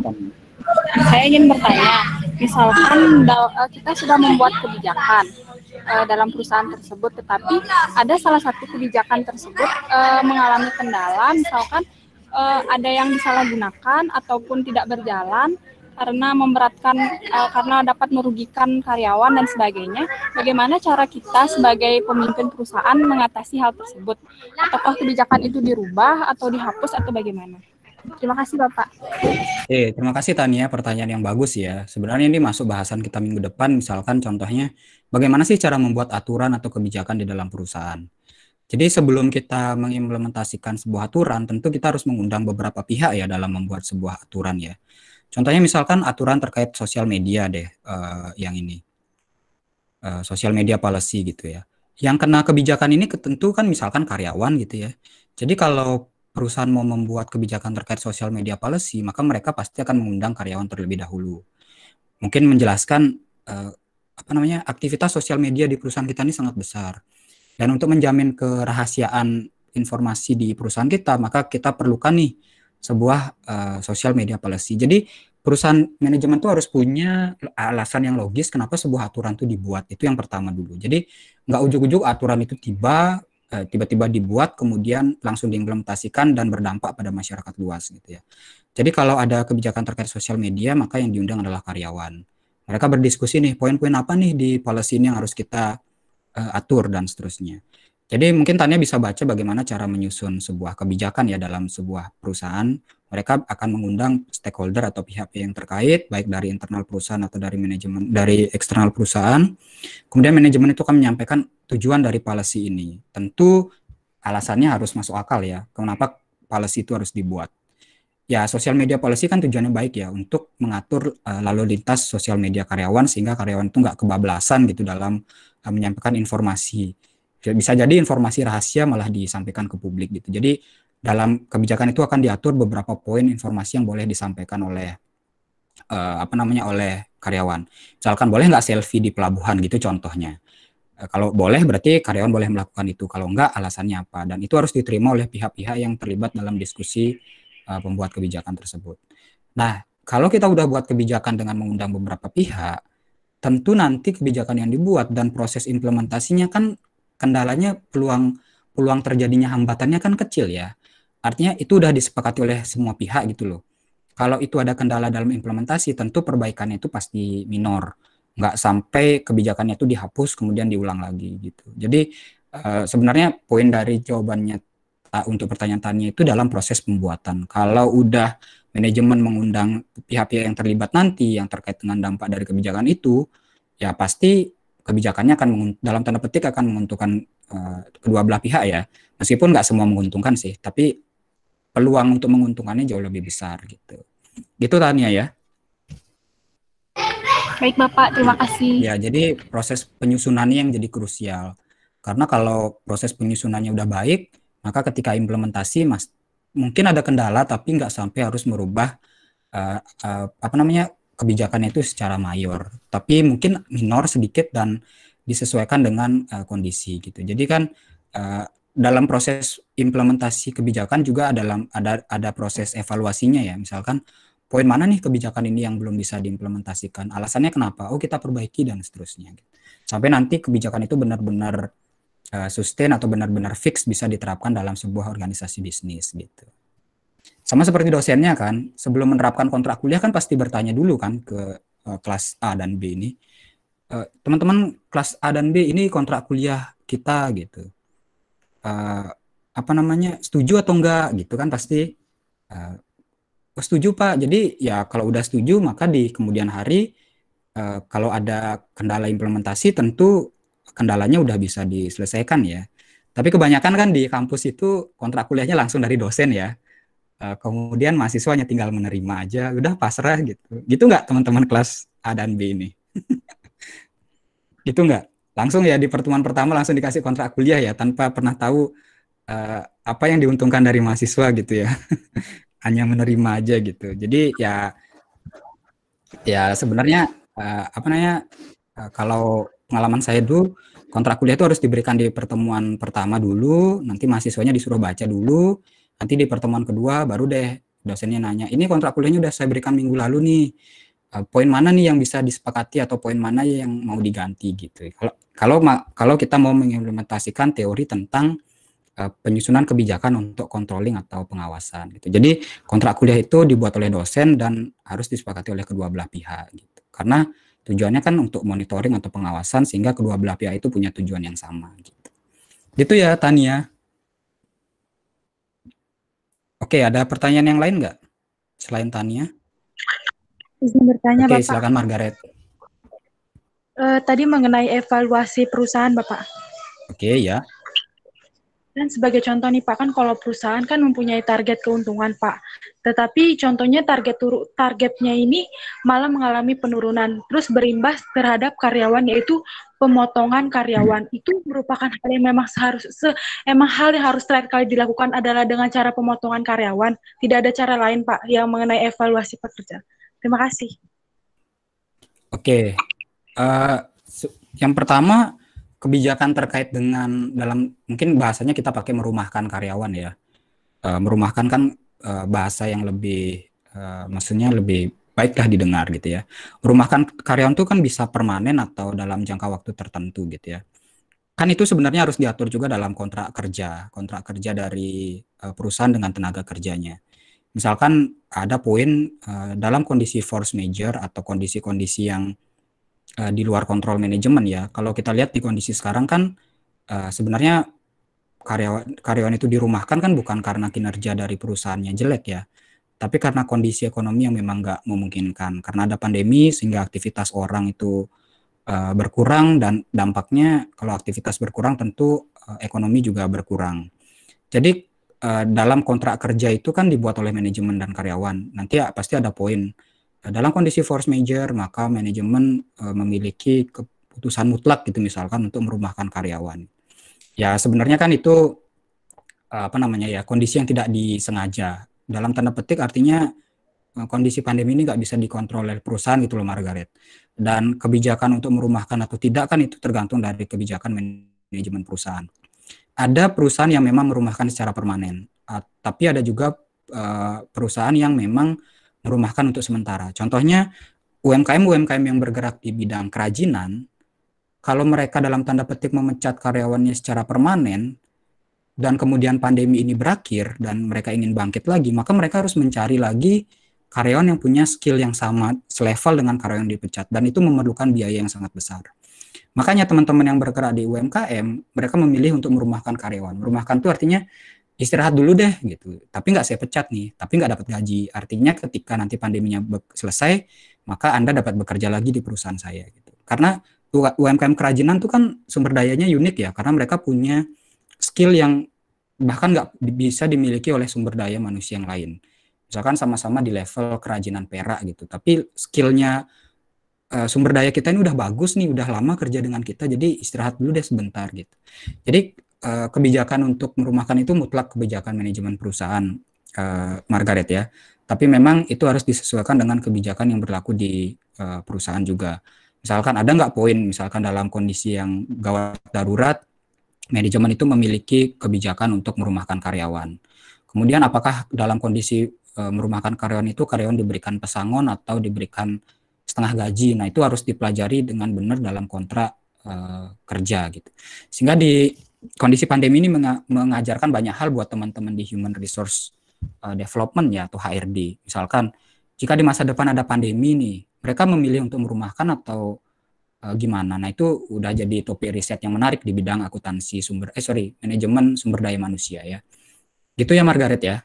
saya ingin bertanya misalkan eh, kita sudah membuat kebijakan uh, dalam perusahaan tersebut, tetapi ada salah satu kebijakan tersebut uh, mengalami kendala, misalkan uh, ada yang disalahgunakan ataupun tidak berjalan karena memberatkan uh, karena dapat merugikan karyawan dan sebagainya. Bagaimana cara kita sebagai pemimpin perusahaan mengatasi hal tersebut? Apakah kebijakan itu dirubah atau dihapus atau bagaimana? Terima kasih Bapak. Eh, terima kasih Tania, pertanyaan yang bagus ya. Sebenarnya ini masuk bahasan kita minggu depan, misalkan contohnya bagaimana sih cara membuat aturan atau kebijakan di dalam perusahaan. Jadi sebelum kita mengimplementasikan sebuah aturan, tentu kita harus mengundang beberapa pihak ya dalam membuat sebuah aturan ya. Contohnya misalkan aturan terkait sosial media deh, uh, yang ini. Uh, sosial media policy gitu ya. Yang kena kebijakan ini tentu kan misalkan karyawan gitu ya. Jadi kalau perusahaan mau membuat kebijakan terkait sosial media policy, maka mereka pasti akan mengundang karyawan terlebih dahulu. Mungkin menjelaskan eh, apa namanya aktivitas sosial media di perusahaan kita ini sangat besar. Dan untuk menjamin kerahasiaan informasi di perusahaan kita, maka kita perlukan nih sebuah uh, social media policy. Jadi perusahaan manajemen itu harus punya alasan yang logis kenapa sebuah aturan itu dibuat. Itu yang pertama dulu. Jadi nggak ujuk-ujuk aturan itu tiba Eh, tiba-tiba dibuat kemudian langsung diimplementasikan dan berdampak pada masyarakat luas gitu ya. Jadi kalau ada kebijakan terkait sosial media maka yang diundang adalah karyawan. Mereka berdiskusi nih poin-poin apa nih di policy ini yang harus kita uh, atur dan seterusnya. Jadi mungkin Tanya bisa baca bagaimana cara menyusun sebuah kebijakan ya dalam sebuah perusahaan mereka akan mengundang stakeholder atau pihak yang terkait baik dari internal perusahaan atau dari manajemen dari eksternal perusahaan. Kemudian manajemen itu akan menyampaikan tujuan dari policy ini. Tentu alasannya harus masuk akal ya. Kenapa policy itu harus dibuat? ya sosial media policy kan tujuannya baik ya untuk mengatur uh, lalu lintas sosial media karyawan sehingga karyawan itu nggak kebablasan gitu dalam uh, menyampaikan informasi ya, bisa jadi informasi rahasia malah disampaikan ke publik gitu jadi dalam kebijakan itu akan diatur beberapa poin informasi yang boleh disampaikan oleh uh, apa namanya oleh karyawan. Misalkan boleh nggak selfie di pelabuhan gitu contohnya. Eh, kalau boleh berarti karyawan boleh melakukan itu. Kalau nggak alasannya apa? Dan itu harus diterima oleh pihak-pihak yang terlibat dalam diskusi uh, pembuat kebijakan tersebut. Nah, kalau kita udah buat kebijakan dengan mengundang beberapa pihak, tentu nanti kebijakan yang dibuat dan proses implementasinya kan kendalanya peluang peluang terjadinya hambatannya kan kecil ya. Artinya itu udah disepakati oleh semua pihak gitu loh. Kalau itu ada kendala dalam implementasi, tentu perbaikannya itu pasti minor. Nggak sampai kebijakannya itu dihapus kemudian diulang lagi gitu. Jadi eh, sebenarnya poin dari jawabannya eh, untuk pertanyaan tanya itu dalam proses pembuatan. Kalau udah manajemen mengundang pihak-pihak yang terlibat nanti yang terkait dengan dampak dari kebijakan itu, ya pasti kebijakannya akan dalam tanda petik akan menguntungkan eh, kedua belah pihak ya. Meskipun nggak semua menguntungkan sih, tapi peluang untuk menguntungkannya jauh lebih besar gitu. Gitu Tania ya. Baik Bapak, terima kasih. Ya, jadi proses penyusunannya yang jadi krusial. Karena kalau proses penyusunannya udah baik, maka ketika implementasi mas mungkin ada kendala tapi nggak sampai harus merubah uh, uh, apa namanya kebijakan itu secara mayor, tapi mungkin minor sedikit dan disesuaikan dengan uh, kondisi gitu. Jadi kan uh, dalam proses implementasi kebijakan juga ada dalam ada ada proses evaluasinya ya. Misalkan poin mana nih kebijakan ini yang belum bisa diimplementasikan? Alasannya kenapa? Oh, kita perbaiki dan seterusnya. Sampai nanti kebijakan itu benar-benar uh, sustain atau benar-benar fix bisa diterapkan dalam sebuah organisasi bisnis gitu. Sama seperti dosennya kan, sebelum menerapkan kontrak kuliah kan pasti bertanya dulu kan ke uh, kelas A dan B ini. Eh, teman-teman uh, kelas A dan B ini kontrak kuliah kita gitu. Uh, apa namanya setuju atau enggak gitu kan pasti uh, setuju pak jadi ya kalau udah setuju maka di kemudian hari uh, kalau ada kendala implementasi tentu kendalanya udah bisa diselesaikan ya tapi kebanyakan kan di kampus itu kontrak kuliahnya langsung dari dosen ya uh, kemudian mahasiswanya tinggal menerima aja udah pasrah gitu gitu nggak teman-teman kelas A dan B ini gitu nggak langsung ya di pertemuan pertama langsung dikasih kontrak kuliah ya tanpa pernah tahu uh, apa yang diuntungkan dari mahasiswa gitu ya hanya menerima aja gitu jadi ya ya sebenarnya uh, apa namanya uh, kalau pengalaman saya dulu kontrak kuliah itu harus diberikan di pertemuan pertama dulu nanti mahasiswanya disuruh baca dulu nanti di pertemuan kedua baru deh dosennya nanya ini kontrak kuliahnya udah saya berikan minggu lalu nih poin mana nih yang bisa disepakati atau poin mana yang mau diganti gitu kalau kalau kalau kita mau mengimplementasikan teori tentang Eh, penyusunan kebijakan untuk controlling atau pengawasan gitu. Jadi kontrak kuliah itu dibuat oleh dosen dan harus disepakati oleh kedua belah pihak gitu. Karena tujuannya kan untuk monitoring atau pengawasan sehingga kedua belah pihak itu punya tujuan yang sama gitu. Gitu ya Tania. Oke, ada pertanyaan yang lain nggak selain Tania? Izin bertanya Oke, Bapak. silakan Margaret. Uh, tadi mengenai evaluasi perusahaan Bapak. Oke ya dan sebagai contoh nih Pak, kan kalau perusahaan kan mempunyai target keuntungan Pak. Tetapi contohnya target turu, targetnya ini malah mengalami penurunan, terus berimbas terhadap karyawan yaitu pemotongan karyawan. Itu merupakan hal yang memang seharus se, emang hal yang harus terakhir kali dilakukan adalah dengan cara pemotongan karyawan. Tidak ada cara lain Pak yang mengenai evaluasi pekerja. Terima kasih. Oke. Okay. Uh, eh, yang pertama kebijakan terkait dengan dalam mungkin bahasanya kita pakai merumahkan karyawan ya. Uh, merumahkan kan uh, bahasa yang lebih uh, maksudnya lebih baiklah didengar gitu ya. Merumahkan karyawan itu kan bisa permanen atau dalam jangka waktu tertentu gitu ya. Kan itu sebenarnya harus diatur juga dalam kontrak kerja, kontrak kerja dari uh, perusahaan dengan tenaga kerjanya. Misalkan ada poin uh, dalam kondisi force major atau kondisi-kondisi yang uh, di luar kontrol manajemen ya. Kalau kita lihat di kondisi sekarang kan uh, sebenarnya karyawan karyawan itu dirumahkan kan bukan karena kinerja dari perusahaannya jelek ya, tapi karena kondisi ekonomi yang memang nggak memungkinkan. Karena ada pandemi sehingga aktivitas orang itu uh, berkurang dan dampaknya kalau aktivitas berkurang tentu uh, ekonomi juga berkurang. Jadi uh, dalam kontrak kerja itu kan dibuat oleh manajemen dan karyawan. Nanti ya pasti ada poin Eh, dalam kondisi force major maka manajemen uh, memiliki keputusan mutlak gitu misalkan untuk merumahkan karyawan. Ya sebenarnya kan itu eh, apa namanya ya kondisi yang tidak disengaja. Dalam tanda petik artinya kondisi pandemi ini nggak bisa dikontrol oleh perusahaan gitu loh Margaret. Dan kebijakan untuk merumahkan atau tidak kan itu tergantung dari kebijakan manajemen perusahaan. Ada perusahaan yang memang merumahkan secara permanen, uh, tapi ada juga uh, perusahaan yang memang rumahkan untuk sementara. Contohnya UMKM-UMKM yang bergerak di bidang kerajinan, kalau mereka dalam tanda petik memecat karyawannya secara permanen, dan kemudian pandemi ini berakhir dan mereka ingin bangkit lagi, maka mereka harus mencari lagi karyawan yang punya skill yang sama selevel dengan karyawan yang dipecat dan itu memerlukan biaya yang sangat besar. Makanya teman-teman yang bergerak di UMKM, mereka memilih untuk merumahkan karyawan. Merumahkan itu artinya istirahat dulu deh gitu tapi nggak saya pecat nih tapi nggak dapat gaji artinya ketika nanti pandeminya selesai maka anda dapat bekerja lagi di perusahaan saya gitu karena UMKM kerajinan tuh kan sumber dayanya unik ya karena mereka punya skill yang bahkan nggak bisa dimiliki oleh sumber daya manusia yang lain misalkan sama-sama di level kerajinan perak gitu tapi skillnya eh, sumber daya kita ini udah bagus nih udah lama kerja dengan kita jadi istirahat dulu deh sebentar gitu jadi Eh, kebijakan untuk merumahkan itu mutlak kebijakan manajemen perusahaan uh, Margaret ya. Tapi memang itu harus disesuaikan dengan kebijakan yang berlaku di uh, perusahaan juga. Misalkan ada nggak poin, misalkan dalam kondisi yang gawat darurat, manajemen itu memiliki kebijakan untuk merumahkan karyawan. Kemudian apakah dalam kondisi uh, merumahkan karyawan itu karyawan diberikan pesangon atau diberikan setengah gaji? Nah itu harus dipelajari dengan benar dalam kontrak uh, kerja gitu. Sehingga di kondisi pandemi ini mengajarkan banyak hal buat teman-teman di human resource eh, development ya atau HRD. Misalkan jika di masa depan ada pandemi nih, mereka memilih untuk merumahkan atau uh, gimana. Nah, itu udah jadi topik riset yang menarik di bidang akuntansi sumber eh sorry, manajemen sumber daya manusia ya. Gitu ya Margaret ya.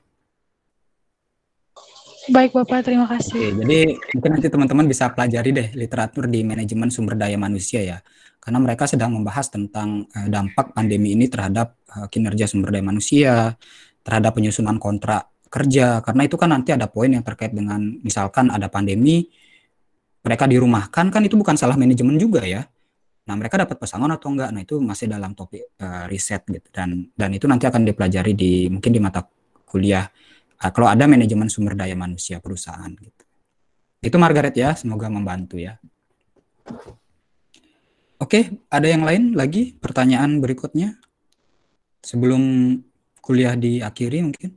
Baik Bapak, terima kasih. Oke, jadi mungkin nanti teman-teman bisa pelajari deh literatur di manajemen sumber daya manusia ya karena mereka sedang membahas tentang uh, dampak pandemi ini terhadap uh, kinerja sumber daya manusia, terhadap penyusunan kontrak kerja karena itu kan nanti ada poin yang terkait dengan misalkan ada pandemi mereka dirumahkan kan itu bukan salah manajemen juga ya nah mereka dapat pasangan atau enggak nah itu masih dalam topik uh, riset gitu dan dan itu nanti akan dipelajari di mungkin di mata kuliah uh, kalau ada manajemen sumber daya manusia perusahaan gitu itu Margaret ya semoga membantu ya Oke, ada yang lain lagi pertanyaan berikutnya? Sebelum kuliah diakhiri mungkin.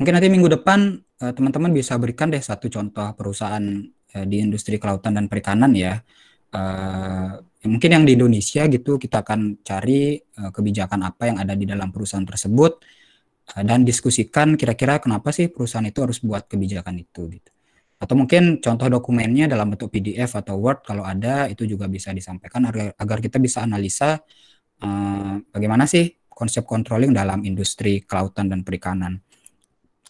Mungkin nanti minggu depan eh, teman-teman bisa berikan deh satu contoh perusahaan eh, di industri kelautan dan perikanan ya. Eh, mungkin yang di Indonesia gitu kita akan cari kebijakan apa yang ada di dalam perusahaan tersebut dan diskusikan kira-kira kenapa sih perusahaan itu harus buat kebijakan itu gitu atau mungkin contoh dokumennya dalam bentuk PDF atau Word kalau ada itu juga bisa disampaikan agar, agar kita bisa analisa uh, bagaimana sih konsep controlling dalam industri kelautan dan perikanan.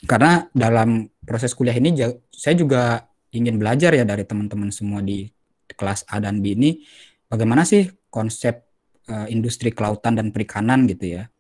Karena dalam proses kuliah ini saya juga ingin belajar ya dari teman-teman semua di kelas A dan B ini bagaimana sih konsep uh, industri kelautan dan perikanan gitu ya.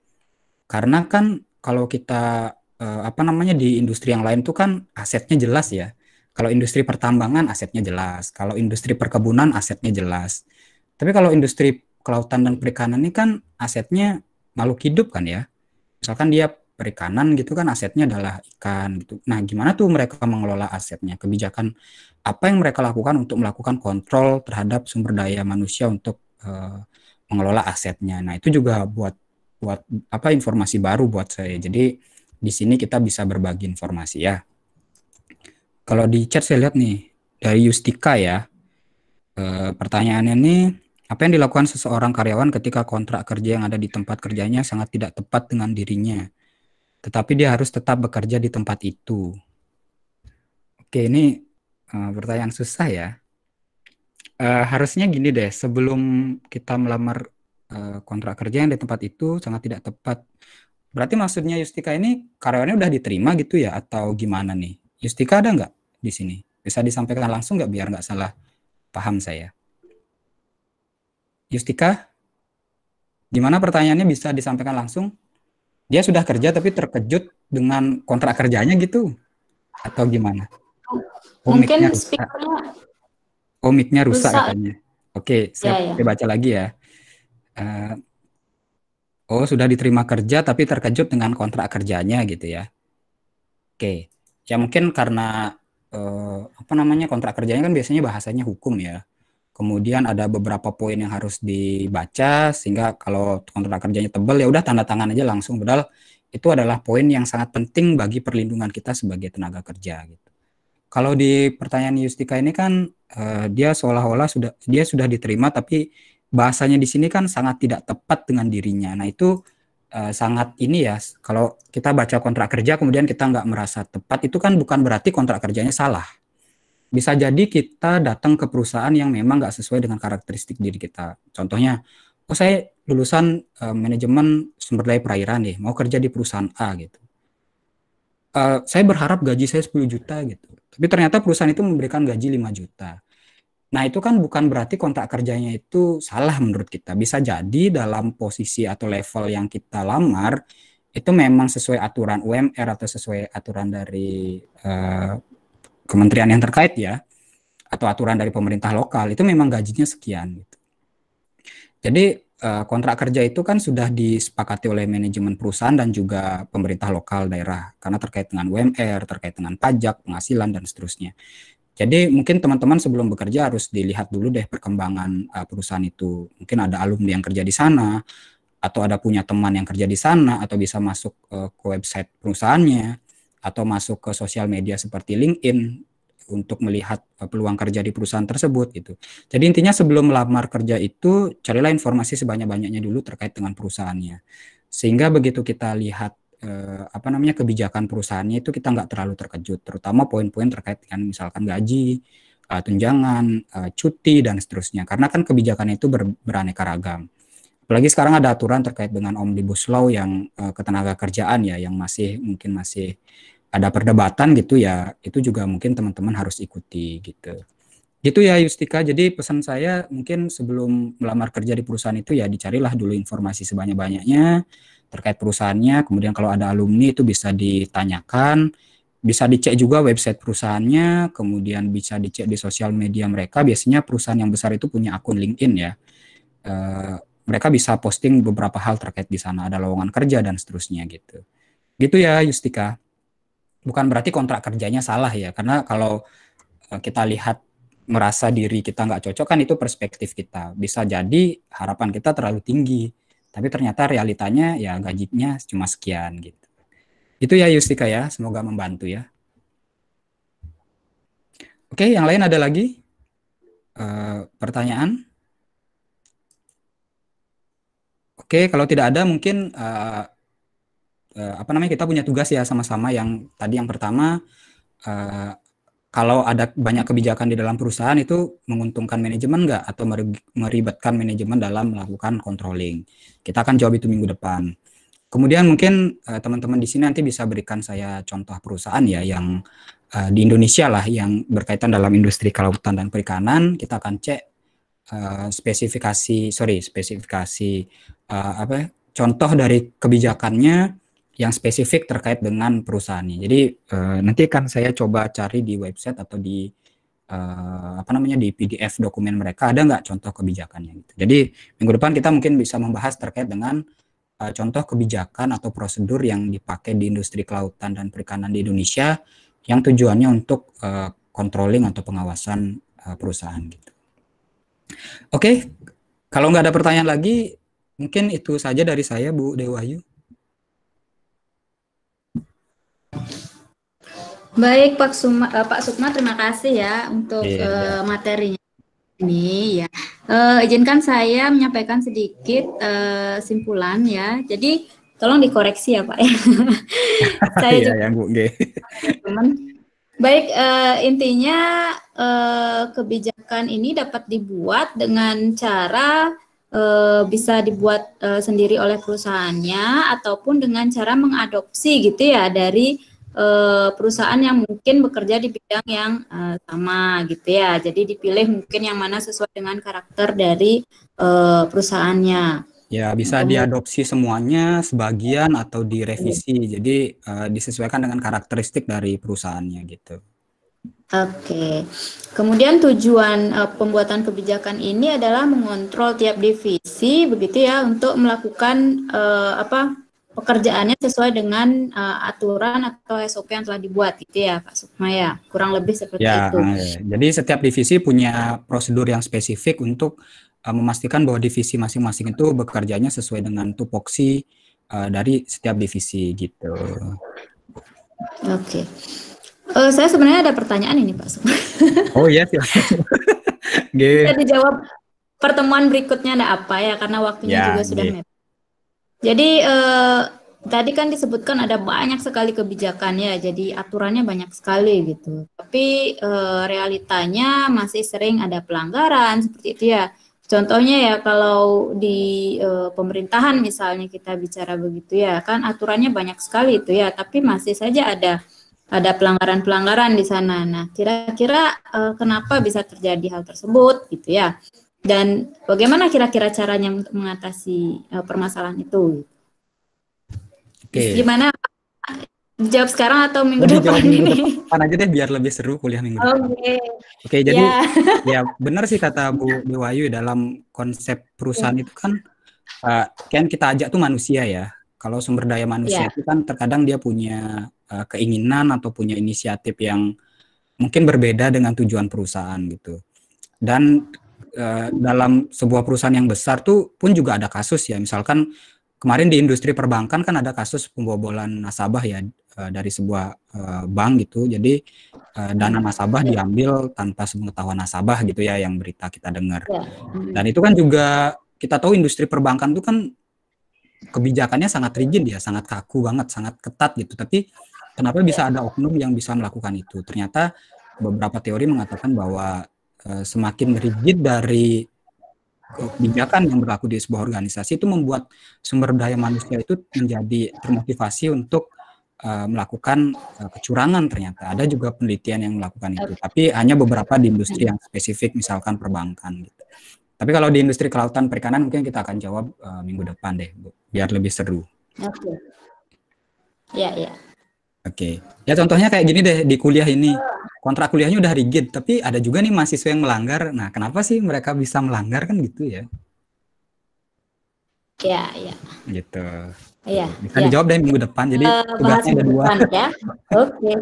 Karena kan kalau kita uh, apa namanya di industri yang lain tuh kan asetnya jelas ya kalau industri pertambangan asetnya jelas, kalau industri perkebunan asetnya jelas. Tapi kalau industri kelautan dan perikanan ini kan asetnya makhluk hidup kan ya. Misalkan dia perikanan gitu kan asetnya adalah ikan gitu. Nah, gimana tuh mereka mengelola asetnya? Kebijakan apa yang mereka lakukan untuk melakukan kontrol terhadap sumber daya manusia untuk uh, mengelola asetnya. Nah, itu juga buat buat apa informasi baru buat saya. Jadi di sini kita bisa berbagi informasi ya. Kalau di chat saya lihat nih dari Yustika ya. E, pertanyaannya nih, apa yang dilakukan seseorang karyawan ketika kontrak kerja yang ada di tempat kerjanya sangat tidak tepat dengan dirinya? Tetapi dia harus tetap bekerja di tempat itu. Oke, ini e, pertanyaan susah ya. E, harusnya gini deh, sebelum kita melamar e, kontrak kerja yang di tempat itu sangat tidak tepat. Berarti maksudnya Yustika ini karyawannya udah diterima gitu ya atau gimana nih? Yustika ada nggak? di sini? Bisa disampaikan langsung nggak biar nggak salah paham saya? Justika, gimana pertanyaannya bisa disampaikan langsung? Dia sudah kerja tapi terkejut dengan kontrak kerjanya gitu? Atau gimana? Mungkin speakernya komiknya rusak, rusak katanya. Oke, saya, ya, ya. baca lagi ya. Uh, oh, sudah diterima kerja tapi terkejut dengan kontrak kerjanya gitu ya. Oke, ya mungkin karena eh, apa namanya kontrak kerjanya kan biasanya bahasanya hukum ya. Kemudian ada beberapa poin yang harus dibaca sehingga kalau kontrak kerjanya tebal ya udah tanda tangan aja langsung. Padahal itu adalah poin yang sangat penting bagi perlindungan kita sebagai tenaga kerja gitu. Kalau di pertanyaan Yustika ini kan eh, dia seolah-olah sudah dia sudah diterima tapi bahasanya di sini kan sangat tidak tepat dengan dirinya. Nah, itu Eh, sangat ini ya kalau kita baca kontrak kerja kemudian kita nggak merasa tepat itu kan bukan berarti kontrak kerjanya salah bisa jadi kita datang ke perusahaan yang memang nggak sesuai dengan karakteristik diri kita. Contohnya, oh saya lulusan uh, manajemen sumber daya perairan nih, mau kerja di perusahaan A gitu. Uh, saya berharap gaji saya 10 juta gitu. Tapi ternyata perusahaan itu memberikan gaji 5 juta. Nah, itu kan bukan berarti kontrak kerjanya itu salah menurut kita. Bisa jadi dalam posisi atau level yang kita lamar itu memang sesuai aturan UMR atau sesuai aturan dari uh, kementerian yang terkait ya atau aturan dari pemerintah lokal itu memang gajinya sekian gitu. Jadi uh, kontrak kerja itu kan sudah disepakati oleh manajemen perusahaan dan juga pemerintah lokal daerah karena terkait dengan UMR, terkait dengan pajak, penghasilan dan seterusnya. Jadi mungkin teman-teman sebelum bekerja harus dilihat dulu deh perkembangan uh, perusahaan itu. Mungkin ada alumni yang kerja di sana, atau ada punya teman yang kerja di sana, atau bisa masuk uh, ke website perusahaannya, atau masuk ke sosial media seperti LinkedIn untuk melihat uh, peluang kerja di perusahaan tersebut gitu. Jadi intinya sebelum melamar kerja itu carilah informasi sebanyak-banyaknya dulu terkait dengan perusahaannya. Sehingga begitu kita lihat eh, apa namanya kebijakan perusahaannya itu kita nggak terlalu terkejut, terutama poin-poin terkait dengan misalkan gaji, eh, tunjangan, eh, cuti dan seterusnya. Karena kan kebijakan itu ber, beraneka ragam. Apalagi sekarang ada aturan terkait dengan omnibus law yang eh, ketenaga kerjaan ya, yang masih mungkin masih ada perdebatan gitu ya, itu juga mungkin teman-teman harus ikuti gitu. Gitu ya Yustika, jadi pesan saya mungkin sebelum melamar kerja di perusahaan itu ya dicarilah dulu informasi sebanyak-banyaknya, terkait perusahaannya. Kemudian kalau ada alumni itu bisa ditanyakan, bisa dicek juga website perusahaannya, kemudian bisa dicek di sosial media mereka. Biasanya perusahaan yang besar itu punya akun LinkedIn ya. E, mereka bisa posting beberapa hal terkait di sana, ada lowongan kerja dan seterusnya gitu. Gitu ya Yustika. Bukan berarti kontrak kerjanya salah ya, karena kalau eh, kita lihat merasa diri kita nggak cocok kan itu perspektif kita. Bisa jadi harapan kita terlalu tinggi tapi ternyata realitanya ya gajinya cuma sekian gitu itu ya Yustika ya semoga membantu ya oke yang lain ada lagi e, pertanyaan oke kalau tidak ada mungkin e, e, apa namanya kita punya tugas ya sama-sama yang tadi yang pertama e, kalau ada banyak kebijakan di dalam perusahaan itu menguntungkan manajemen nggak atau meribetkan manajemen dalam melakukan controlling? Kita akan jawab itu minggu depan. Kemudian mungkin eh, teman-teman uh, di sini nanti bisa berikan saya contoh perusahaan ya yang uh, di Indonesia lah yang berkaitan dalam industri kelautan dan perikanan. Kita akan cek uh, spesifikasi, sorry spesifikasi uh, apa? Ya, contoh dari kebijakannya yang spesifik terkait dengan perusahaannya. Jadi uh, nanti akan saya coba cari di website atau di uh, apa namanya di PDF dokumen mereka ada nggak contoh kebijakannya. Gitu. Jadi minggu depan kita mungkin bisa membahas terkait dengan uh, contoh kebijakan atau prosedur yang dipakai di industri kelautan dan perikanan di Indonesia yang tujuannya untuk uh, controlling atau pengawasan uh, perusahaan gitu. Oke, okay. kalau nggak ada pertanyaan lagi, mungkin itu saja dari saya Bu Dewayu. Baik Pak Suma, uh, Pak Sukma terima kasih ya untuk yeah. Iya, iya. uh, materinya ini ya. Uh, izinkan saya menyampaikan sedikit uh, simpulan ya. Jadi tolong dikoreksi ya Pak ya. saya yeah, juga. Yang bu. Baik uh, intinya uh, kebijakan ini dapat dibuat dengan cara e, bisa dibuat e, sendiri oleh perusahaannya ataupun dengan cara mengadopsi gitu ya dari e, perusahaan yang mungkin bekerja di bidang yang e, sama gitu ya. Jadi dipilih mungkin yang mana sesuai dengan karakter dari e, perusahaannya. Ya, bisa gitu. diadopsi semuanya sebagian atau direvisi. Iya. Jadi uh, disesuaikan dengan karakteristik dari perusahaannya gitu. Oke. Kemudian tujuan uh, pembuatan kebijakan ini adalah mengontrol tiap divisi begitu ya untuk melakukan uh, apa pekerjaannya sesuai dengan uh, aturan atau SOP yang telah dibuat gitu ya Pak Sukmaya kurang lebih seperti ya, itu. Ya, ya. Jadi setiap divisi punya prosedur yang spesifik untuk uh, memastikan bahwa divisi masing-masing itu bekerjanya sesuai dengan tupoksi uh, dari setiap divisi gitu. Oke. Okay. Uh, saya sebenarnya ada pertanyaan ini Pak. oh iya silakan. Bisa dijawab pertemuan berikutnya ada apa ya karena waktunya yeah, juga sudah yeah. Jadi uh, tadi kan disebutkan ada banyak sekali kebijakan ya, jadi aturannya banyak sekali gitu. Tapi uh, realitanya masih sering ada pelanggaran seperti itu ya. Contohnya ya kalau di pemerintahan misalnya kita bicara begitu ya, kan aturannya banyak sekali itu ya, tapi masih saja ada ada pelanggaran-pelanggaran di sana. Nah, kira-kira uh, kenapa bisa terjadi hal tersebut gitu ya? Dan bagaimana kira-kira caranya untuk mengatasi uh, permasalahan itu? Oke. Okay. Gimana? Jawab sekarang atau minggu depan minggu ini? Depan aja deh biar lebih seru kuliah minggu depan. Oke. Okay. Oke, jadi yeah. ya benar sih kata Bu Dewayu dalam konsep perusahaan yeah. itu kan uh, kan kita ajak tuh manusia ya kalau sumber daya manusia yeah. itu kan terkadang dia punya uh, keinginan atau punya inisiatif yang mungkin berbeda dengan tujuan perusahaan gitu. Dan uh, dalam sebuah perusahaan yang besar tuh pun juga ada kasus ya. Misalkan kemarin di industri perbankan kan ada kasus pembobolan nasabah ya uh, dari sebuah uh, bank gitu. Jadi uh, dana hmm. nasabah ya. diambil tanpa sepengetahuan nasabah gitu ya yang berita kita dengar. Ya. Hmm. Dan itu kan juga kita tahu industri perbankan itu kan kebijakannya sangat rigid ya, sangat kaku banget, sangat ketat gitu. Tapi kenapa bisa ada oknum yang bisa melakukan itu? Ternyata beberapa teori mengatakan bahwa e, semakin rigid dari kebijakan yang berlaku di sebuah organisasi itu membuat sumber daya manusia itu menjadi termotivasi untuk e, melakukan e, kecurangan ternyata ada juga penelitian yang melakukan itu tapi hanya beberapa di industri yang spesifik misalkan perbankan gitu tapi kalau di industri kelautan perikanan mungkin kita akan jawab uh, minggu depan deh, Bu, biar lebih seru. Oke. Okay. Ya, ya. Oke. Ya contohnya kayak gini deh di kuliah ini. Kontrak kuliahnya udah rigid, tapi ada juga nih mahasiswa yang melanggar. Nah, kenapa sih mereka bisa melanggar kan gitu ya? Ya, ya. Gitu. Iya. Bisa ya. dijawab deh minggu depan. Jadi uh, tugasnya ada dua. Depan, ya. Oke. Okay.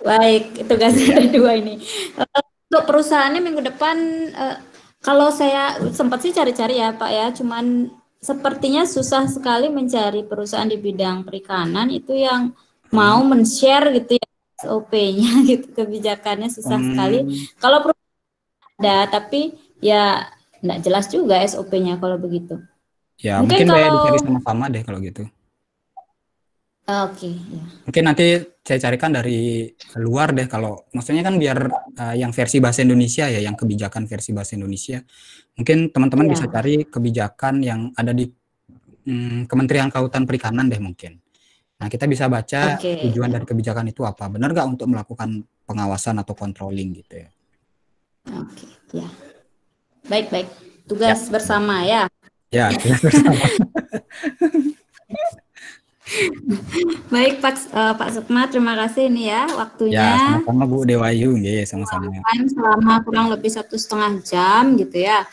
Baik, tugasnya ada dua ini. Iya. Eh, untuk perusahaannya minggu depan uh, kalau saya sempat sih cari-cari ya Pak ya, cuman sepertinya susah sekali mencari perusahaan di bidang perikanan itu yang hmm. mau men-share gitu ya SOP-nya gitu kebijakannya susah hmm. sekali. Kalau ada tapi ya nggak jelas juga SOP-nya kalau begitu. Ya mungkin, mungkin kalau... dicari sama-sama deh kalau gitu. Oke. Okay, iya. yeah. Mungkin nanti saya carikan dari luar deh kalau maksudnya kan biar uh, yang versi bahasa Indonesia ya yang kebijakan versi bahasa Indonesia. Mungkin teman-teman yeah. bisa cari kebijakan yang ada di mm, Kementerian Kehutanan Perikanan deh mungkin. Nah kita bisa baca okay. tujuan dari kebijakan itu apa. Benar nggak untuk melakukan pengawasan atau controlling gitu ya? Oke okay, ya. Baik baik. Tugas yeah. bersama ya. Ya tugas bersama. Baik Pak uh, Pak Sukma, terima kasih ini ya waktunya. Ya sama-sama Bu Dewayu, ya, ya sama-sama. Selama kurang lebih satu setengah jam gitu ya.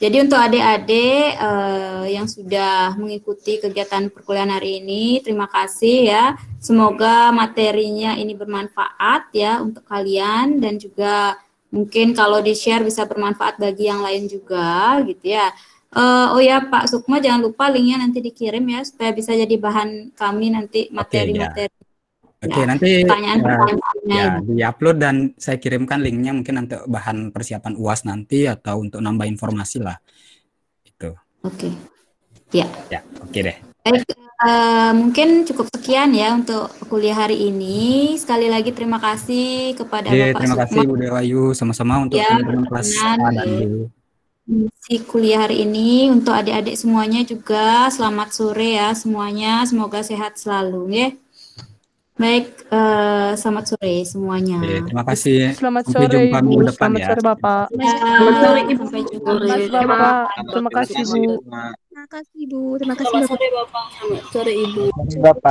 Jadi untuk adik-adik uh, yang sudah mengikuti kegiatan perkuliahan hari ini, terima kasih ya. Semoga materinya ini bermanfaat ya untuk kalian dan juga mungkin kalau di-share bisa bermanfaat bagi yang lain juga gitu ya. Uh, oh ya Pak Sukma jangan lupa linknya nanti dikirim ya supaya bisa jadi bahan kami nanti materi-materi. Ya. Ya, oke, okay, ya. nanti pertanyaan pertanyaan Ya, ya diupload dan saya kirimkan linknya mungkin untuk bahan persiapan uas nanti atau untuk nambah informasi lah. Itu. Oke. Okay. Ya. Ya, oke okay deh. Baik, uh, mungkin cukup sekian ya untuk kuliah hari ini. Sekali lagi terima kasih kepada ya, Bapak terima Sukma. Terima kasih Bu Dewayu sama-sama untuk ya, teman-teman kelas Ya si kuliah hari ini untuk adik-adik semuanya juga selamat sore ya semuanya semoga sehat selalu ya. Baik, uh, selamat sore semuanya. terima kasih. Selamat sore, Sampai jumpa Ibu. Depan, selamat ya. sore Bapak. selamat sore Ibu. Sampai jumpa. Terima kasih Terima kasih Bu. Terima kasih Bu. Terima kasih Bapak. sore Ibu. Terima kasih Bapak.